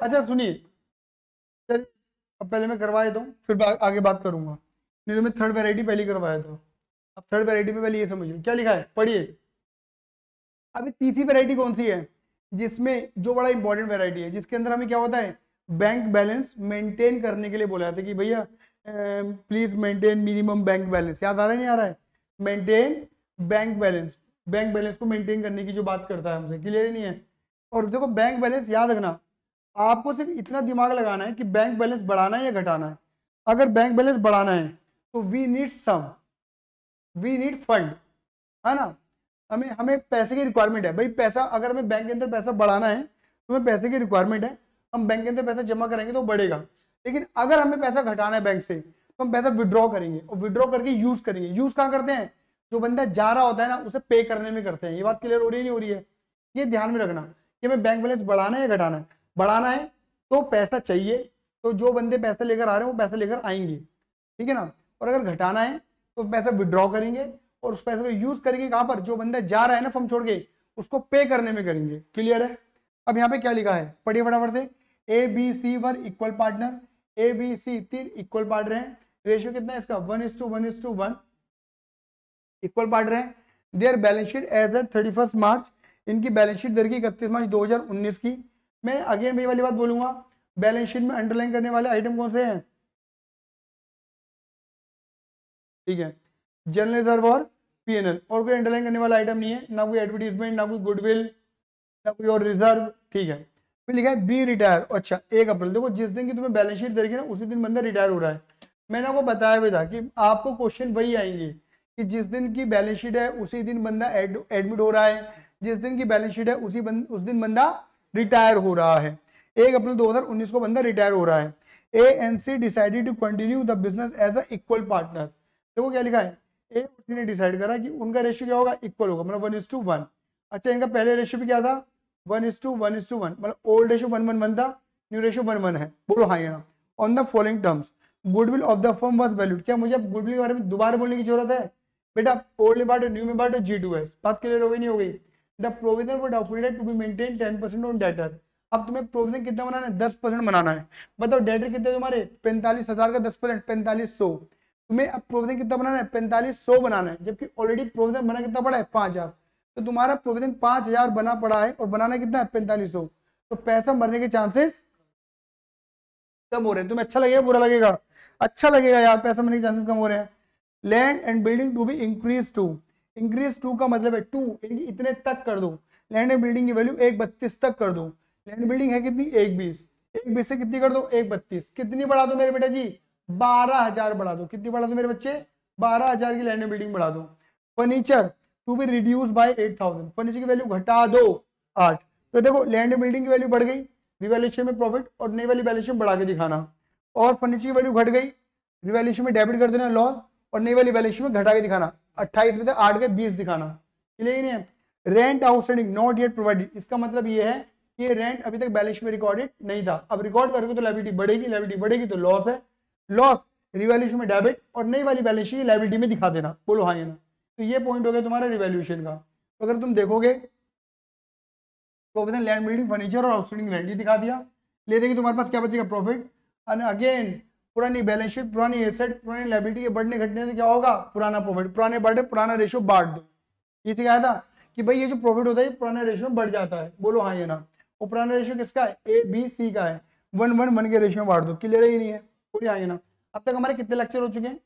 अच्छा सुनिए अब पहले मैं करवा देता हूँ फिर आगे बात करूंगा नहीं तो मैं थर्ड वेराइटी पहले करवाया था अब थर्ड वेराइटी में पहले ये समझ लो क्या लिखा है पढ़िए अभी तीसरी वेराइटी कौन सी है जिसमें जो बड़ा इंपॉर्टेंट वेराइटी है जिसके अंदर हमें क्या होता है बैंक बैलेंस मेंटेन करने के लिए बोला जाता है कि भैया please maintain minimum bank balance याद आ रहा है नहीं आ रहा है maintain bank balance bank balance को मेंटेन करने की जो बात करता है हमसे क्लियर ही नहीं है और देखो बैंक बैलेंस याद रखना आपको सिर्फ इतना दिमाग लगाना है कि बैंक बैलेंस बढ़ाना है या घटाना है अगर बैंक बैलेंस बढ़ाना है तो we need some we need fund है ना हमें हमें पैसे की रिक्वायरमेंट है भाई पैसा अगर हमें बैंक के अंदर पैसा बढ़ाना है तो हमें पैसे की रिक्वायरमेंट है हम बैंक के अंदर पैसा जमा करेंगे तो बढ़ेगा लेकिन अगर हमें पैसा घटाना है बैंक से तो हम पैसा विड्रॉ करेंगे और विड्रॉ करके यूज करेंगे यूज कहाँ करते हैं जो बंदा जा रहा होता है ना उसे पे करने में करते हैं ये बात क्लियर हो रही नहीं हो रही है ये ध्यान में रखना कि हमें बैंक बैलेंस बढ़ाना है या घटाना है बढ़ाना है तो पैसा चाहिए तो जो बंदे पैसे लेकर आ रहे हैं वो पैसे लेकर आएंगे ठीक है ना और अगर घटाना है तो पैसा विड्रॉ करेंगे और उस पैसे को यूज करेंगे कहाँ पर जो बंदा जा रहा है ना फॉर्म छोड़ के उसको पे करने में करेंगे क्लियर है अब यहाँ पे क्या लिखा है पढ़िए फटाफट से A B C were equal partner A B C तीन इक्वल पार्टनर है रेशियो कितना है इसका one is to one is to one equal partner है their balance sheet as at thirty March इनकी बैलेंस शीट दर की इकतीस मार्च दो की मैं अगेन वही वाली बात बोलूंगा बैलेंस शीट में अंडरलाइन करने वाले आइटम कौन से हैं ठीक है जनरल रिजर्व और पीएनएल और कोई अंडरलाइन करने वाला आइटम नहीं है ना कोई एडवर्टीजमेंट ना कोई गुडविल ना कोई और रिजर्व ठीक है फिर लिखा है बी रिटायर अच्छा एक अप्रैल देखो जिस दिन की तुम्हें बैलेंस शीट देगी ना उसी दिन बंदा रिटायर हो रहा है मैंने आपको बताया भी था कि आपको क्वेश्चन वही आएंगे कि जिस दिन की बैलेंस शीट है उसी दिन बंदा एडमिट हो रहा है जिस दिन की बैलेंस शीट है उसी बंद, उस दिन बंदा रिटायर हो रहा है एक अप्रैल 2019 को बंदा रिटायर हो रहा है A and C decided to continue the business as a equal partner देखो क्या लिखा है ए उसने डिसाइड करा कि उनका रेशियो क्या होगा इक्वल होगा मतलब वन इज टू वन अच्छा इनका पहले रेशियो भी क्या था one is to one is to one मतलब old ratio one one one था न्यू रेशियो वन वन है बोलो हाँ ये on the following terms goodwill of the firm was valued क्या मुझे गुडविल के बारे में दोबारा बोलने की जरूरत है बेटा ओल्ड में बांटो न्यू में बांटो जी टू एस बात क्लियर हो गई नहीं हो गई the provision for doubtful to be maintain ten percent on debtor अब तुम्हें प्रोविजन कितना बनाना है दस परसेंट बनाना है बताओ डेटर कितने तुम्हारे पैंतालीस हजार का दस परसेंट पैंतालीस सौ तुम्हें अब प्रोविजन कितना बनाना है पैंतालीस सौ बनाना है जबकि ऑलरेडी प्रोविजन बना कितना पड़ा है पांच हजार तो तुम्हारा प्रोविजन पांच हजार बना पड़ा है और बनाना कितना है पैंतालीस सौ तो पैसा मरने के चांसेस कम हो रहे हैं तुम्हें अच्छा लगेगा बुरा लगेगा अच्छा लगेगा यार पैसा मरने के चांसेस कम हो रहे हैं land and building to be increase to increase to का मतलब है टू यानी कि इतने तक कर दो लैंड एंड बिल्डिंग की वैल्यू एक बत्तीस तक कर दो लैंड बिल्डिंग है कितनी एक बीस एक बीस से कितनी कर दो एक बत्तीस कितनी बढ़ा दो मेरे बेटा जी बारह हजार बढ़ा दो कितनी बढ़ा दो मेरे बच्चे बारह हजार की लैंड एंड बिल्डिंग बढ़ा दो furniture to be reduce by eight thousand furniture की वैल्यू घटा दो आठ तो देखो लैंड एंड बिल्डिंग की वैल्यू बढ़ गई रिवेल्यूशन में प्रॉफिट और नई वाली वैल्यूशन बढ़ा के दिखाना और फर्नीचर की वैल्यू घट गई रिवेल्यूशन में डेबिट कर देना लॉस और नई वाली बैलेंस में घटा के दिखाना अट्ठाईस में आठ के बीस दिखाना क्लियर नहीं है rent outstanding not yet provided इसका मतलब ये है कि रेंट अभी तक बैलेंस में रिकॉर्डेड नहीं था अब रिकॉर्ड करोगे तो लाइबिलिटी बढ़ेगी लाइबिलिटी बढ़ेगी तो लॉस है लॉस रिवैल्यूशन में डेबिट और नई वाली बैलेंस शीट लाइबिलिटी में दिखा देना बोलो हाँ ये ना तो ये पॉइंट हो गया तुम्हारा रिवेल्यूशन का तो अगर तुम देखोगे तो लैंड बिल्डिंग फर्नीचर और आउटस्टैंडिंग रेंट ये दिखा दिया ले देगी तुम्हारे पास क्या बचेगा प्रॉफिट एंड अगेन पुरानी बैलेंस शीट पुरानी एसेट पुरानी लाइबिलिटी के बढ़ने घटने से क्या होगा पुराना प्रॉफिट पुराने बढ़े पुराना रेशो बांट दो ये क्या था कि भाई ये जो प्रॉफिट होता है पुराना रेशो में बढ़ जाता है बोलो हाँ ये ना वो पुराना रेशो किसका है ए बी सी का है वन वन वन के रेशो में बांट दो क्लियर ही नहीं है बोलिए हाँ ये ना अब तक हमारे कितने लेक्चर हो चुके हैं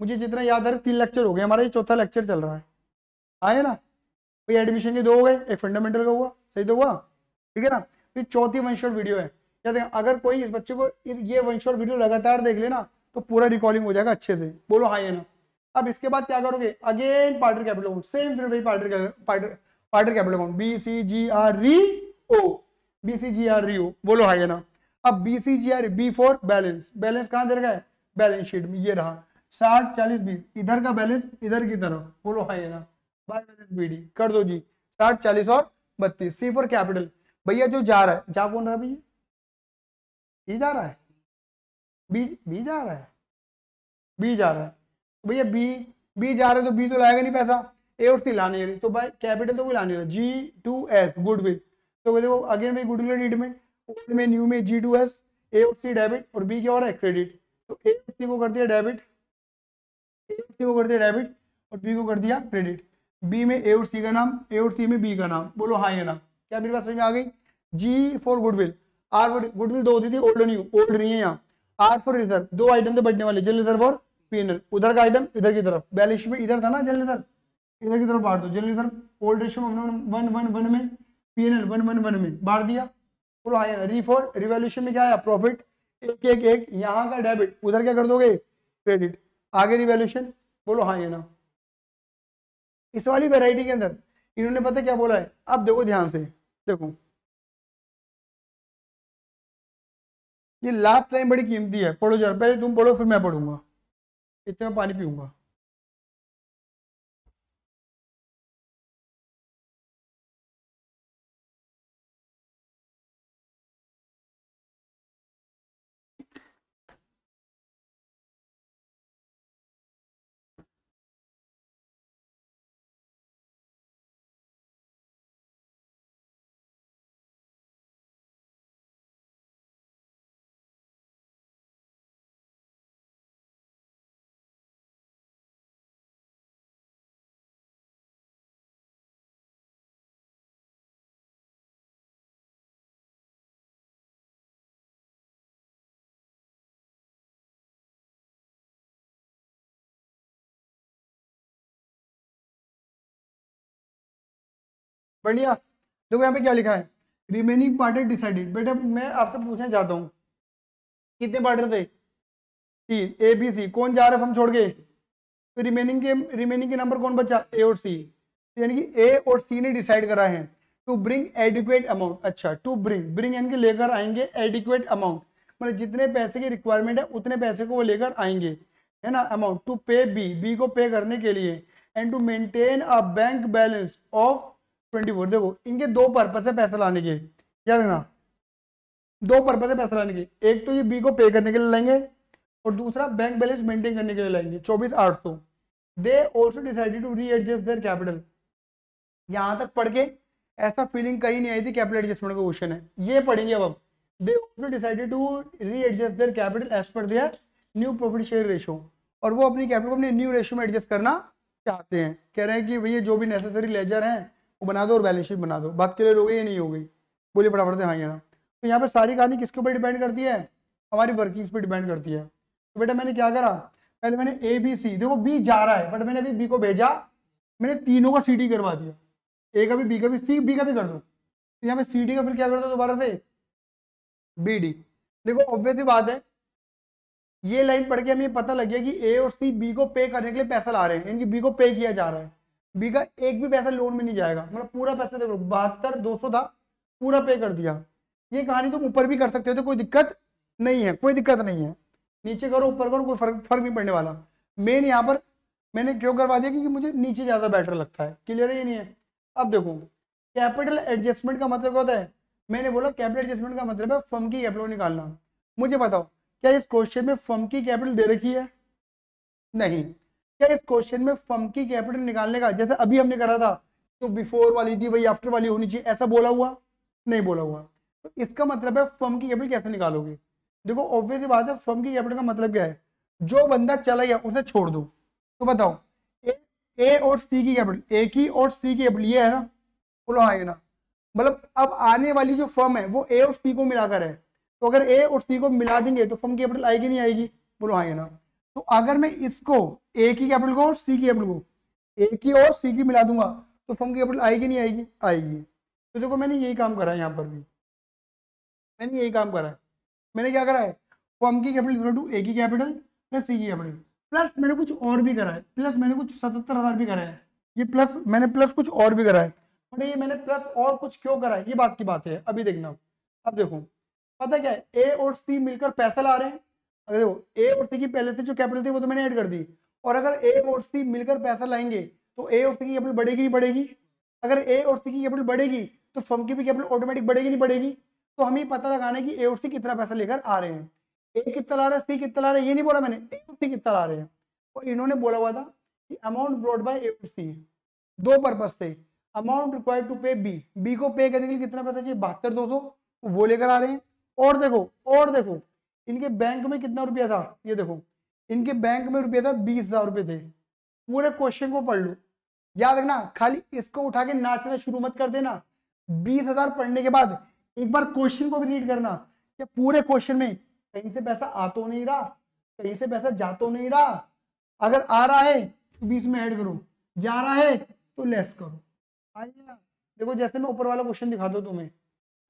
मुझे जितना याद आ रहा है तीन लेक्चर हो गए हमारा ये चौथा लेक्चर चल रहा है आए हाँ ना भाई एडमिशन के दो हो गए एक फंडामेंटल का हुआ सही तो हुआ ठीक है ना तो ये चौथी वन शॉट वीडियो है क्या देखें अगर कोई इस बच्चे को ये वन शॉट वीडियो लगातार देख लेना तो पूरा रिकॉर्डिंग हो जाएगा अच्छे से बोलो हाई ये ना अब इसके बाद क्या करोगे again partner capital account same फिर वही partner partner capital account B C G R E O B C G R E ओ बोलो हाई ये ना अब B C G R B for balance balance कहाँ दे रखा है बैलेंस शीट में ये रहा साठ चालीस बीस इधर का बैलेंस इधर की तरफ बोलो हाई ये ना बाय बैलेंस बी डी कर दो जी साठ चालीस और बत्तीस सी फोर कैपिटल भैया जो जा रहा है जा कौन रहा भैया ई जा रहा है बी बी जा रहा है बी जा रहा है तो भैया बी बी जा रहा है तो बी तो लाएगा नहीं पैसा ए उठती ला नहीं रही तो भाई कैपिटल तो कोई लाने रहा जी टू एस गुडविल तो वो अगेन भाई गुडविल डिडमेंट ओल्ड में न्यू में जी टू एस ए और सी डेबिट और बी क्या हो रहा है क्रेडिट तो ए और सी को कर दिया डेबिट ए और सी को कर दिया डेबिट और बी को कर दिया क्रेडिट बी में ए और सी का नाम ए और सी में बी का नाम बोलो हाँ ये नाम क्या मेरे पास समझ में आ गई G for goodwill R for goodwill दो होती थी ओल्ड नहीं ओल्ड नहीं है यहाँ आर फॉर रिजर्व दो आइटम थे बढ़ने वाले जल रिजर्व और पीएनएल उधर का आइटम इधर की तरफ बैलेंस में इधर था ना जल रिजर्व इधर की तरफ बांट दो जल रिजर्व ओल्ड रेशियो में वन वन वन में P N L one one one में बांट दिया बोलो आया री फॉर रिवॉल्यूशन में क्या आया प्रॉफिट एक एक एक यहाँ का डेबिट उधर क्या कर दोगे क्रेडिट आगे रिवॉल्यूशन बोलो हाँ ये ना इस वाली वेराइटी के अंदर इन्होंने पता क्या बोला है अब देखो ध्यान से देखो ये लास्ट टाइम बड़ी कीमती है पढ़ो जरा पहले तुम पढ़ो फिर मैं पढ़ूंगा इतने में पानी पीऊंगा बढ़िया देखो यहाँ पे क्या लिखा है रिमेनिंग पार्टी डिसाइडेड बेटा मैं आपसे पूछना चाहता हूँ कितने पार्टर थे तीन ए बी सी कौन जा रहे हम छोड़ गए तो रिमेनिंग के रिमेनिंग के नंबर कौन बचा ए और सी तो यानी कि ए और सी ने डिसाइड करा है टू ब्रिंग एडिक्वेट अमाउंट अच्छा टू ब्रिंग ब्रिंग यानी कि लेकर आएंगे एडिक्वेट अमाउंट मतलब जितने पैसे की रिक्वायरमेंट है उतने पैसे को वो लेकर आएंगे है ना amount to pay B B को पे करने के लिए and to maintain a bank balance of twenty four देखो इनके दो पर्पज है पैसा लाने के क्या देखना दो पर्पज है पैसा लाने के एक तो ये बी को पे करने के लिए लेंगे और दूसरा बैंक बैलेंस मेंटेन करने के लिए लाएंगे चौबीस आठ सौ they also decided to readjust their capital यहाँ तक पढ़ के ऐसा फीलिंग कहीं नहीं आई थी कैपिटल एडजस्टमेंट का क्वेश्चन है ये पढ़ेंगे अब अब they also decided to readjust their capital as per their new profit share ratio और वो अपनी कैपिटल को अपने न्यू रेशो में एडजस्ट करना चाहते हैं कह रहे हैं कि भैया जो भी नेसेसरी लेजर हैं वो बना दो और बैलेंस शीट बना दो बात क्लियर हो गई या नहीं हो गई बोलिए फटाफट से हाँ या तो यहाँ पर सारी कहानी किसके ऊपर डिपेंड करती है हमारी वर्किंग्स पर डिपेंड करती है तो बेटा मैंने क्या करा पहले मैंने ए बी सी देखो बी जा रहा है बट मैंने अभी बी को भेजा मैंने तीनों का सी डी करवा दिया ए का भी बी का भी सी बी का भी कर दो तो यहाँ पे सी डी का फिर क्या कर दो दोबारा से बी डी देखो ऑब्वियसली बात है ये लाइन पढ़ के हमें पता लग गया कि ए और सी बी को पे करने के लिए पैसा ला रहे हैं इनकी बी को पे किया जा रहा है बी का एक भी पैसा लोन में नहीं जाएगा मतलब पूरा पैसा देखो बहत्तर दो सौ था पूरा पे कर दिया ये कहानी तुम ऊपर भी कर सकते हो तो कोई दिक्कत नहीं है कोई दिक्कत नहीं है नीचे करो ऊपर करो कोई फर्क फर्क नहीं पड़ने वाला मेन यहाँ पर मैंने क्यों करवा दिया क्योंकि मुझे नीचे ज़्यादा बेटर लगता है क्लियर है ये नहीं है अब देखो कैपिटल एडजस्टमेंट का मतलब क्या होता है मैंने बोला कैपिटल एडजस्टमेंट का मतलब है फर्म की कैपिटल निकालना मुझे बताओ क्या इस क्वेश्चन में फर्म की कैपिटल दे रखी है नहीं क्या इस क्वेश्चन में फर्म की कैपिटल निकालने का जैसे अभी हमने करा था तो बिफोर वाली थी भाई आफ्टर वाली होनी चाहिए ऐसा बोला हुआ नहीं बोला हुआ तो इसका मतलब है फर्म की कैपिटल कैसे निकालोगे देखो ऑब्वियस बात है फर्म की कैपिटल का मतलब क्या है जो बंदा चला गया उसे छोड़ दो तो बताओ ए, ए और सी की कैपिटल ए की और सी की कैपिटल ये है ना बोलो आए हाँ, ना मतलब अब आने वाली जो फर्म है वो ए और सी को मिलाकर है तो अगर ए और सी को मिला देंगे तो फर्म की कैपिटल आएगी नहीं आएगी बोलो आए हाँ, ना तो अगर मैं इसको ए की कैपिटल को और सी की कैपिटल को ए की और सी की मिला दूंगा तो फर्म की कैपिटल आएगी नहीं आएगी आएगी तो देखो मैंने यही काम करा है यहाँ पर भी मैंने यही काम करा है मैंने क्या करा है फर्म की कैपिटल टू ए की कैपिटल प्लस सी की कैपिटल प्लस मैंने कुछ और भी करा है प्लस मैंने कुछ सतहत्तर हज़ार भी करा है ये प्लस मैंने प्लस कुछ और भी करा है बट तो ये मैंने प्लस और कुछ क्यों करा है ये बात की बात है अभी देखना अब देखो पता क्या है ए और सी मिलकर पैसा ला रहे हैं अगर देखो ए और सी की पहले से जो कैपिटल थी वो तो मैंने ऐड कर दी और अगर ए और सी मिलकर पैसा लाएंगे तो ए और सी की कैपिटल बढ़ेगी नहीं बढ़ेगी अगर ए और सी की कैपिटल बढ़ेगी तो फर्म की भी कैपिटल ऑटोमेटिक बढ़ेगी नहीं बढ़ेगी तो हम ये पता लगाना है कि ए और सी कितना पैसा लेकर आ रहे हैं ए कितना ला रहा है सी कितना ला रहा है ये नहीं बोला मैंने ए और सी कितना ला रहे हैं और तो इन्होंने बोला हुआ था कि अमाउंट ब्रॉड बाय ए और सी दो पर्पज थे amount required to pay B B को पे करने के लिए कितना पैसा चाहिए बहत्तर दो सौ वो लेकर आ रहे हैं और देखो और देखो इनके बैंक में कितना रुपया था ये देखो इनके बैंक में रुपया था बीस हजार रुपये थे पूरे क्वेश्चन को पढ़ लो याद रखना खाली इसको उठा के नाचना शुरू मत कर देना बीस हजार पढ़ने के बाद एक बार क्वेश्चन को भी रीड करना कि पूरे क्वेश्चन में कहीं से पैसा आ तो नहीं रहा कहीं से पैसा जा तो नहीं रहा अगर आ रहा है तो बीस में ऐड करो जा रहा है तो लेस करो आइए देखो जैसे मैं ऊपर वाला क्वेश्चन दिखा दो तुम्हें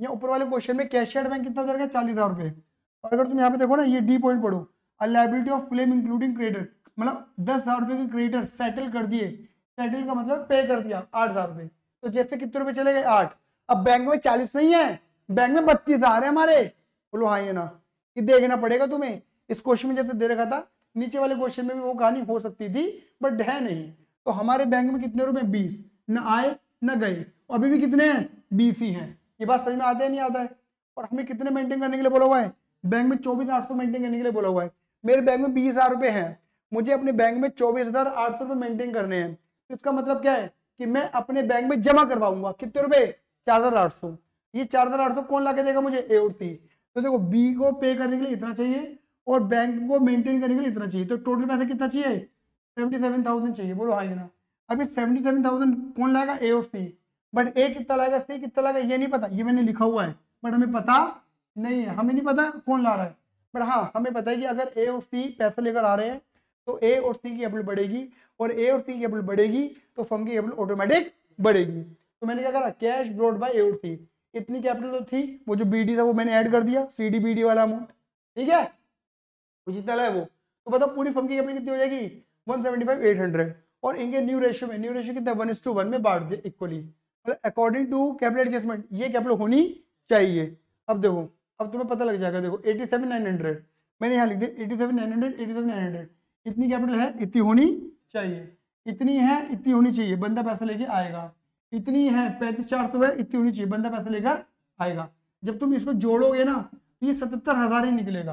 ये ऊपर वाले क्वेश्चन में कैश एड बैंक कितना दर है चालीस हजार रुपये और अगर तुम यहाँ पे देखो ना ये डी पॉइंट पढ़ो liability of claim including creditor मतलब दस हज़ार रुपए के क्रेडिटर सेटल कर दिए सेटल का मतलब पे कर दिया आठ हज़ार रुपए तो जैसे कितने रुपए चले गए आठ अब बैंक में चालीस नहीं है बैंक में बत्तीस हज़ार है हमारे बोलो हाँ ये ना ये देखना पड़ेगा तुम्हें इस क्वेश्चन में जैसे दे रखा था नीचे वाले क्वेश्चन में भी वो कहानी हो सकती थी बट है नहीं तो हमारे बैंक में कितने रुपए बीस न आए न गए अभी भी कितने हैं बीस ही हैं ये बात समझ में आता है नहीं आता है और हमें कितने मेंटेन करने के लिए बोला हुआ है बैंक में चौबीस आठ सौ मेंटेन करने के लिए बोला हुआ है मेरे बैंक में बीस हज़ार रुपए हैं मुझे अपने बैंक में चौबीस हज़ार आठ सौ रुपए मेंटेन करने हैं तो इसका मतलब क्या है कि मैं अपने बैंक में जमा करवाऊंगा कितने रुपए चार हज़ार आठ सौ ये चार हज़ार आठ सौ कौन ला के देगा मुझे ए और सी तो देखो बी को पे करने के लिए इतना चाहिए और बैंक को मेंटेन करने के लिए इतना चाहिए तो टोटल पैसा कितना चाहिए सेवेंटी सेवन थाउजेंड चाहिए बोलो हाँ ना अभी सेवेंटी सेवन थाउजेंड कौन लाएगा ए और सी बट ए कितना लाएगा सी कितना लाएगा ये नहीं पता ये मैंने लिखा हुआ है बट हमें पता नहीं है हमें नहीं पता कौन ला रहा है बट हाँ हमें पता है कि अगर ए और सी पैसे लेकर आ रहे हैं तो ए और सी की एबल बढ़ेगी और ए और सी की एबल बढ़ेगी तो फर्म की एबल ऑटोमेटिक बढ़ेगी तो मैंने क्या करा कैश ब्रॉड बाय ए और सी इतनी कैपिटल तो थी वो जो बी था वो मैंने ऐड कर दिया सी डी बी डी वाला अमाउंट ठीक है जितना है वो तो बताओ पूरी फर्म की कैपिटल कितनी हो जाएगी वन सेवेंटी और इनके न्यू रेशियो में न्यू रेशियो कितना वन इस टू वन में बांट दिया equally according to capital adjustment ये कैपिटल होनी चाहिए अब देखो अब तुम्हें पता लग जाएगा देखो एटी सेवन नाइन हंड्रेड मैंने यहाँ लिख दिया eighty seven nine hundred eighty seven nine hundred इतनी कैपिटल है इतनी होनी चाहिए इतनी है इतनी होनी चाहिए बंदा पैसा लेके आएगा इतनी है पैंतीस चार सौ है इतनी होनी चाहिए बंदा पैसा लेकर आएगा जब तुम इसको जोड़ोगे ना तो ये सतहत्तर हजार ही निकलेगा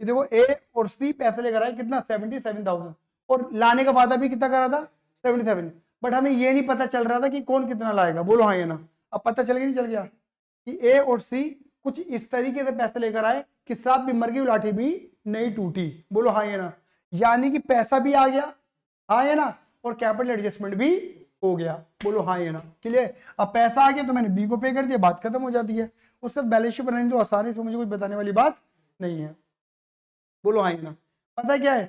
ये देखो ए और सी पैसा लेकर आए कितना सेवेंटी सेवन थाउजेंड और लाने का वादा भी कितना करा था सेवेंटी सेवन बट हमें ये नहीं पता चल रहा था कि कौन कितना लाएगा बोलो हाँ ये ना अब पता चल गया नहीं चल गया कि ए और सी कुछ इस तरीके से पैसे लेकर आए कि सांप भी मर गई लाठी भी नहीं टूटी बोलो हाँ या ना यानी कि पैसा भी आ गया हाँ या ना और कैपिटल एडजस्टमेंट भी हो गया बोलो हाँ या ना क्लियर अब पैसा आ गया तो मैंने बी को पे कर दिया बात खत्म हो जाती है उसके बाद बैलेंस शीट बनानी तो आसानी से मुझे कुछ बताने वाली बात नहीं है बोलो हाँ या ना पता क्या है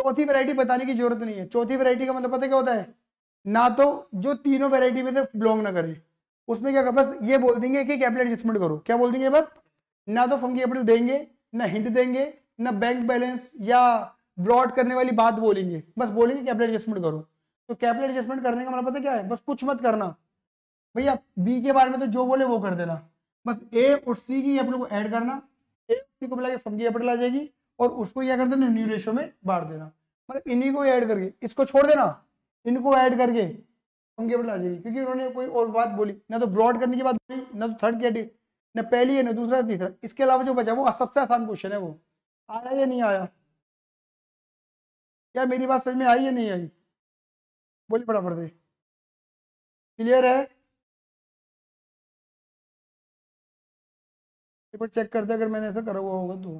चौथी वेरायटी बताने की जरूरत नहीं है चौथी वेरायटी का मतलब पता क्या होता है ना तो जो तीनों वेरायटी में से बिलोंग ना करे उसमें क्या कर बस ये बोल देंगे कि कैपिटल एडजस्टमेंट करो क्या बोल देंगे बस ना तो फंकी कैपिटल देंगे ना हिंट देंगे ना बैंक बैलेंस या ब्रॉड करने वाली बात बोलेंगे बस बोलेंगे कैपिटल एडजस्टमेंट करो तो कैपिटल एडजस्टमेंट करने का मतलब पता क्या है बस कुछ मत करना भैया बी के बारे में तो जो बोले वो कर देना बस ए और सी की अपने को ऐड करना ए सी को मिला के फंकी कैपिटल आ जाएगी और उसको क्या कर देना न्यू रेशो में बांट देना मतलब इन्हीं को ऐड करके इसको छोड़ देना इनको ऐड करके कॉन्केबल आ जाएगी क्योंकि उन्होंने कोई और बात बोली ना तो ब्रॉड करने की बात बोली ना तो थर्ड कैटेगरी ना पहली है ना दूसरा तीसरा इसके अलावा जो बचा वो सबसे आसान क्वेश्चन है वो आया या नहीं आया क्या मेरी बात समझ में आई या नहीं आई बोली पड़ा पड़ते क्लियर है एक बार चेक करते अगर मैंने ऐसा करा हुआ होगा तो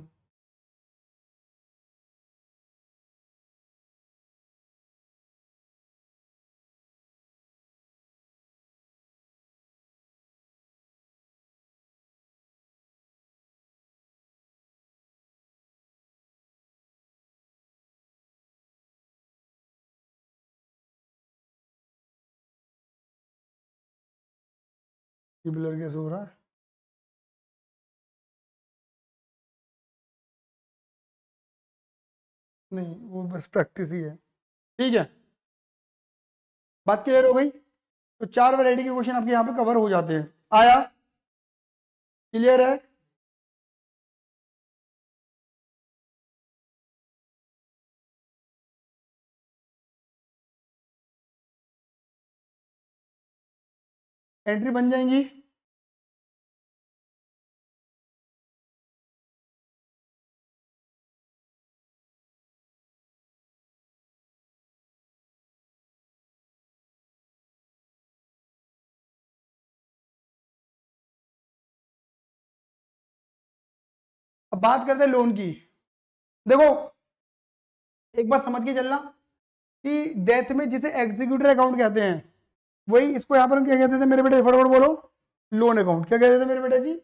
ये ब्लर कैसे हो रहा है नहीं वो बस प्रैक्टिस ही है ठीक है बात क्लियर हो गई तो चार वैरायटी के क्वेश्चन आपके यहाँ पे कवर हो जाते हैं आया क्लियर है एंट्री बन जाएंगी अब बात करते हैं लोन की देखो एक बार समझ के चलना कि डेथ में जिसे एग्जीक्यूटिव अकाउंट कहते हैं वही इसको यहाँ पर हम क्या कहते थे मेरे बेटे फटाफट बोलो लोन अकाउंट क्या कहते थे मेरे बेटा जी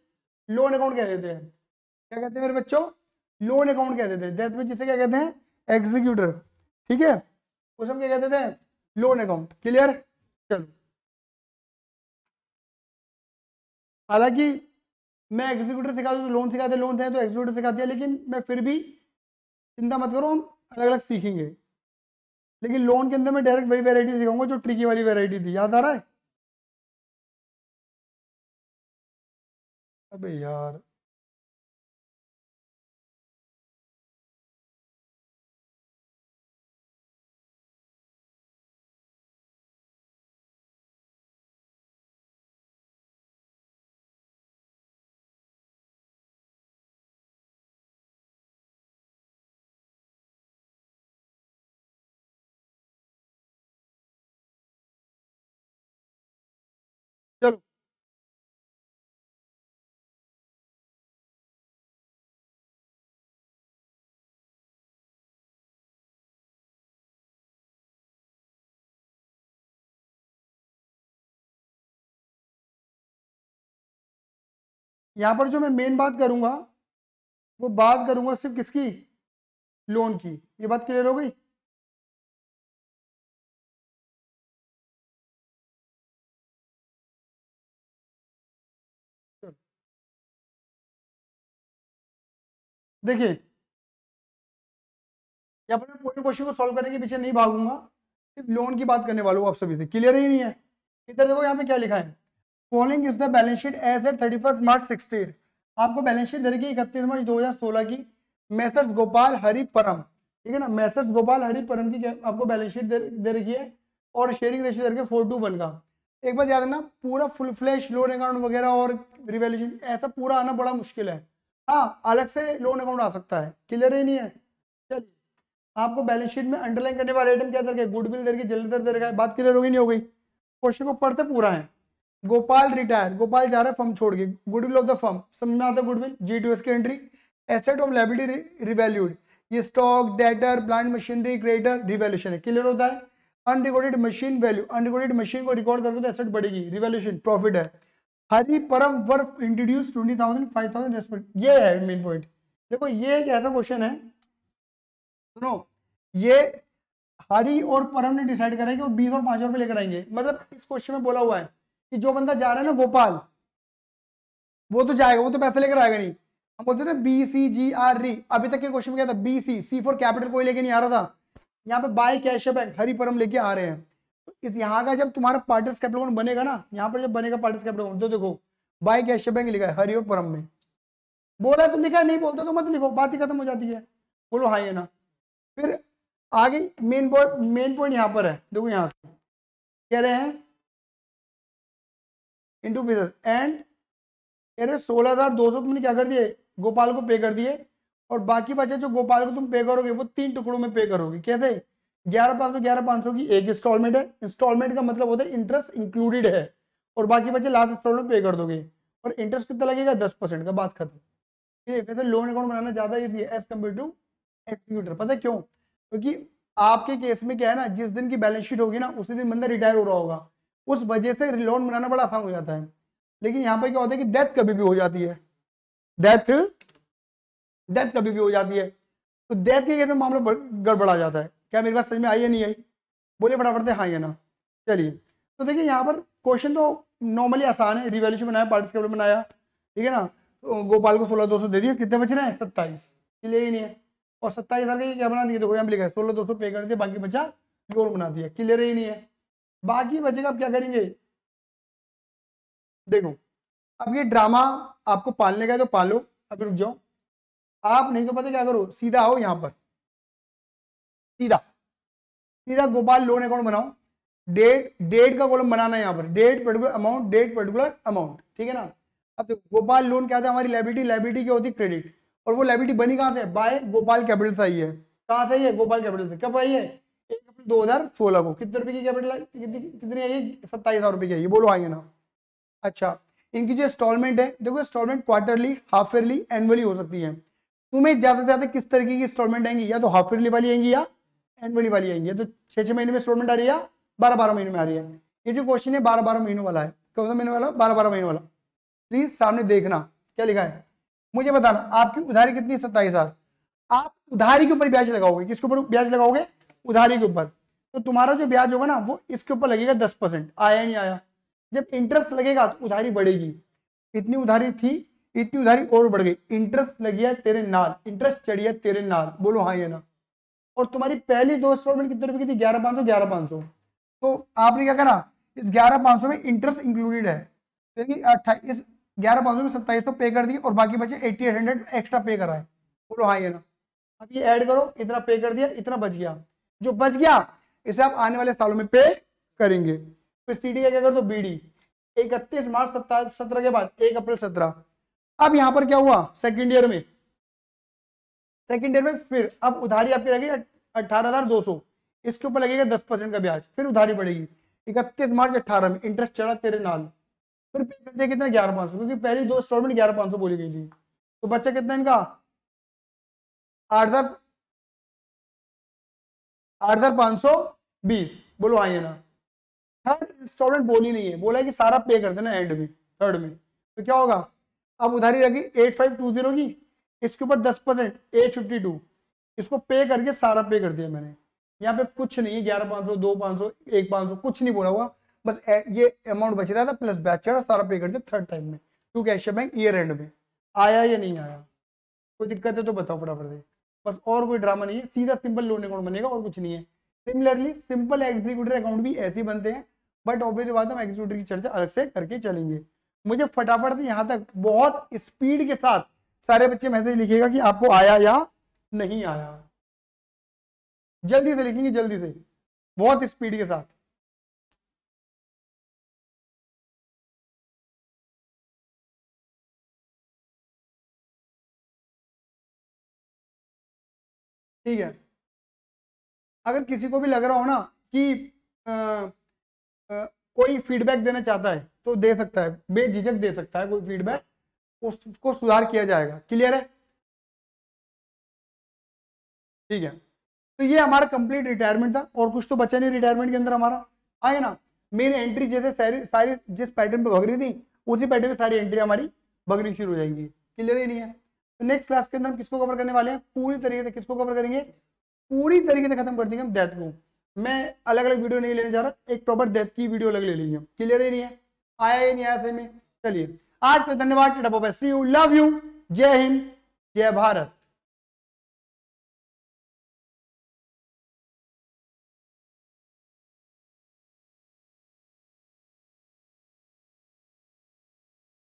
लोन अकाउंट कह देते हैं क्या कहते हैं मेरे बच्चों लोन अकाउंट कह देते हैं डेथ में जिसे क्या कहते हैं एग्जीक्यूटर ठीक है उस हम क्या कहते थे लोन अकाउंट क्लियर चलो हालांकि मैं एग्जीक्यूटर सिखा दूँ तो लोन सिखाते लोन थे तो एग्जीक्यूटर सिखाते हैं लेकिन मैं फिर भी चिंता मत करो हम अलग अलग सीखेंगे लेकिन लोन के अंदर मैं डायरेक्ट वही वेरायटी दिखाऊंगा जो ट्रिकी वाली वेरायटी थी याद आ रहा है अबे यार यहां पर जो मैं मेन बात करूंगा वो बात करूंगा सिर्फ किसकी लोन की ये बात क्लियर हो गई देखिए पर मैं पूरे क्वेश्चन को सॉल्व करने के पीछे नहीं भागूंगा सिर्फ लोन की बात करने वाला आप सभी से क्लियर ही नहीं है इधर देखो यहाँ पे क्या लिखा है following is the balance sheet as at thirty first March sixteen आपको बैलेंस शीट दे है इकतीस मार्च दो हज़ार सोलह की मैसर्स गोपाल हरि परम ठीक है ना मैसर्स गोपाल हरि परम की आपको बैलेंस शीट दे रखी है और शेयरिंग रेशियो दे रखे फोर टू वन का एक बात याद रखना पूरा फुल फ्लैश लोन अकाउंट वगैरह और रिवेल्यूशन ऐसा पूरा आना बड़ा मुश्किल है हाँ अलग से लोन अकाउंट आ सकता है क्लियर ही नहीं है चलिए आपको बैलेंस शीट में अंडरलाइन करने वाले आइटम क्या दे रखे गुडविल दे रखी जल्दी दे रखा है बात क्लियर होगी नहीं हो गई क्वेश्चन को पढ़ते पूरा है गोपाल रिटायर गोपाल जा रहा है फर्म छोड़ के गुडविल ऑफ द फर्म समझ में आता है गुडविल जी टू एस की entry asset of liability revalued ये stock debtor plant machinery greater revaluation है क्लियर होता है unrecorded machine value unrecorded machine को रिकॉर्ड करोगे तो एसेट बढ़ेगी रिवेल्यूशन प्रॉफिट है हरी परम वर्फ introduce twenty thousand five thousand respect ये है मेन पॉइंट देखो ये एक ऐसा क्वेश्चन है सुनो ये हरी और परम ने डिसाइड करेंगे कि वो बीस और पांच रुपए लेकर आएंगे मतलब इस क्वेश्चन में बोला हुआ है कि जो बंदा जा रहा है ना गोपाल वो तो जाएगा वो तो पैसे लेकर आएगा नहीं हम बोलते ना बी सी जी आर री अभी तक के क्वेश्चन में क्या था B C C four capital कोई लेके नहीं आ रहा था यहाँ पे बाय कैश बैंक हरिपरम लेके आ रहे हैं तो इस यहाँ का जब तुम्हारा पार्टनर्स कैपिटल अकाउंट बनेगा ना यहाँ पर जब बनेगा पार्टनर्स कैपिटल अकाउंट तो देखो बाय कैश बैंक लिखा है हरिपुरम में बोला तुम लिखा नहीं बोलते तो मत लिखो बात ही खत्म हो जाती है बोलो हाई है ना फिर आगे मेन पॉइंट मेन पॉइंट यहाँ पर है देखो यहाँ से कह रहे हैं इंटू पीसेस एंड अरे सोलह हजार दो सौ तुमने क्या कर दिए गोपाल को पे कर दिए और बाकी बचे जो गोपाल को तुम पे करोगे वो तीन टुकड़ों में पे करोगे कैसे ग्यारह पाँच सौ ग्यारह पाँच सौ की एक इंस्टॉलमेंट है इंस्टॉलमेंट का मतलब होता है इंटरेस्ट इंक्लूडेड है और बाकी बचे लास्ट इंस्टॉलमेंट पे कर दोगे और इंटरेस्ट कितना लगेगा दस परसेंट का बात खत्म ठीक है लोन अकाउंट बनाना ज़्यादा ईजी है एज कम्पेयर टू एक्सिक्यूटर पता है क्यों क्योंकि आपके केस में क्या है ना जिस दिन की बैलेंस शीट होगी ना उसी दिन बंदा रिटायर हो रहा होगा उस वजह से लोन बनाना बड़ा आसान हो जाता है लेकिन यहाँ पर क्या होता है कि डेथ कभी भी हो जाती है डेथ डेथ कभी भी हो जाती है तो डेथ के केस में मामला गड़बड़ा जाता है क्या मेरी बात समझ में आई या नहीं आई बोले फटाफट से हाँ या ना चलिए तो देखिए यहाँ पर क्वेश्चन तो नॉर्मली आसान है रिवेल्यूशन बनाया पार्टिसिपेट बनाया ठीक है ना तो गोपाल को सोलह दो सौ दे दिया कितने बच रहे हैं सत्ताईस क्लियर ही नहीं है और सत्ताईस हजार का ये क्या बना दिया देखो यहाँ लिखा है सोलह दो सौ पे कर दिया बाकी बचा लोन बना दिया क्लियर ही नहीं है बाकी बचेगा आप क्या करेंगे देखो अब ये ड्रामा आपको पालने का है तो पालो अभी रुक जाओ आप नहीं तो पता क्या करो सीधा आओ यहाँ पर सीधा सीधा गोपाल लोन अकाउंट बनाओ डेट डेट का कॉलम बनाना है यहाँ पर date particular amount date particular amount ठीक है ना अब देखो गोपाल लोन क्या था हमारी लाइबिलिटी लाइबिलिटी क्या होती क्रेडिट और वो लाइबिलिटी बनी कहाँ से बाय गोपाल कैपिटल से आई है कहाँ से आई है गोपाल कैपिटल से कब आई है एक अप्रैल दो हजार सोलह को कितने रुपए की कैपिटल कितनी आई सत्ताईस हजार रुपए की आई बोलो आएंगे ना अच्छा इनकी जो इंस्टॉलमेंट है देखो instalment quarterly half yearly annually हो सकती है तुम्हें ज्यादा से ज्यादा किस तरीके की इंस्टॉलमेंट आएंगी या तो हाफ ईयरली वाली आएंगी या एनुअली वाली आएंगी तो छह छह महीने में इंस्टॉलमेंट आ रही है बारह बारह महीने में आ रही है ये जो क्वेश्चन है बारह बारह महीनों वाला है कौन सा महीने वाला बारह बारह महीने वाला प्लीज सामने देखना क्या लिखा है मुझे बताना आपकी उधारी कितनी सत्ताईस हजार आप उधारी के ऊपर ब्याज लगाओगे किसके ऊपर ब्याज लगाओगे उधारी के ऊपर तो तुम्हारा जो ब्याज होगा ना वो इसके ऊपर लगेगा दस परसेंट आया नहीं आया जब इंटरेस्ट लगेगा तो उधारी बढ़ेगी इतनी उधारी थी इतनी उधारी और बढ़ गई इंटरेस्ट लगी है तेरे नाल इंटरेस्ट चढ़ी है तेरे नाल बोलो हाँ ये ना और तुम्हारी पहली दो इंस्टॉलमेंट कितने रुपए की थी ग्यारह पाँच सौ ग्यारह पाँच सौ तो आपने क्या करा इस ग्यारह पाँच सौ में इंटरेस्ट इंक्लूडेड है यानी अट्ठाईस ग्यारह पाँच सौ में सत्ताईस सौ पे कर दिए और बाकी बचे एट्टी एट हंड्रेड एक्स्ट्रा पे करा है बोलो हाँ ये ना अब ये ऐड करो इतना पे कर दिया इतना बच गया जो बच गया इसे आप आने वाले सालों में पे करेंगे फिर सी डी का क्या कर दो बी डी इकतीस मार्च सत्रह सत्रह के बाद एक अप्रैल सत्रह अब यहां पर क्या हुआ सेकेंड ईयर में सेकेंड ईयर में फिर अब उधारी आपकी लगेगी अट्ठारह हजार दो सौ इसके ऊपर लगेगा दस परसेंट का ब्याज फिर उधारी पड़ेगी इकतीस मार्च अट्ठारह में इंटरेस्ट चढ़ा तेरे नाल फिर पे करते कितना ग्यारह पांच सौ क्योंकि पहली दो इंस्टॉलमेंट ग्यारह पांच सौ बोली गई थी तो बच्चा कितना इनका आठ हजार आठ हजार पाँच सौ बीस बोलो हाँ ना थर्ड इंस्टॉलमेंट बोली नहीं है बोला है कि सारा पे कर देना एंड में थर्ड में तो क्या होगा अब उधारी रखी एट फाइव टू जीरो की इसके ऊपर दस परसेंट एट फिफ्टी टू इसको पे करके सारा पे कर दिया मैंने यहाँ पे कुछ नहीं ग्यारह पाँच सौ दो पाँच सौ एक पाँच सौ कुछ नहीं बोला हुआ बस ये अमाउंट बच रहा था प्लस बैच चढ़ा सारा पे कर दिया थर्ड टाइम में to cashier bank year end में आया या नहीं आया कोई दिक्कत है तो बताओ फटाफट से बस और कोई ड्रामा नहीं है सीधा सिंपल लोन अकाउंट बनेगा और कुछ नहीं है सिमिलरली सिंपल एग्जीक्यूटर अकाउंट भी ऐसे बनते हैं बट ऑब्वियस बात हम एग्जीक्यूटर की चर्चा अलग से करके चलेंगे मुझे फटाफट से यहाँ तक बहुत स्पीड के साथ सारे बच्चे मैसेज लिखेगा कि आपको आया या नहीं आया जल्दी से लिखेंगे जल्दी से बहुत स्पीड के साथ ठीक है अगर किसी को भी लग रहा हो ना कि आ, आ, कोई फीडबैक देना चाहता है तो दे सकता है बेझिझक दे सकता है कोई फीडबैक उसको सुधार किया जाएगा क्लियर है ठीक है तो ये हमारा कंप्लीट रिटायरमेंट था और कुछ तो बचा नहीं रिटायरमेंट के अंदर हमारा आए हाँ ना मेन एंट्री जैसे सारी सारी जिस पैटर्न पे भग रही थी उसी पैटर्न पे सारी एंट्री हमारी भगनी शुरू हो जाएंगी क्लियर ही नहीं है तो नेक्स्ट क्लास के अंदर हम किसको कवर करने वाले हैं पूरी तरीके से किसको कवर करेंगे पूरी तरीके से खत्म कर देंगे हम डेथ को मैं अलग अलग वीडियो नहीं लेने जा रहा एक प्रॉपर डेथ की वीडियो अलग ले लेंगे हम क्लियर ही नहीं है आया ही नहीं आया सही में चलिए आज का धन्यवाद सी यू लव यू जय हिंद जय भारत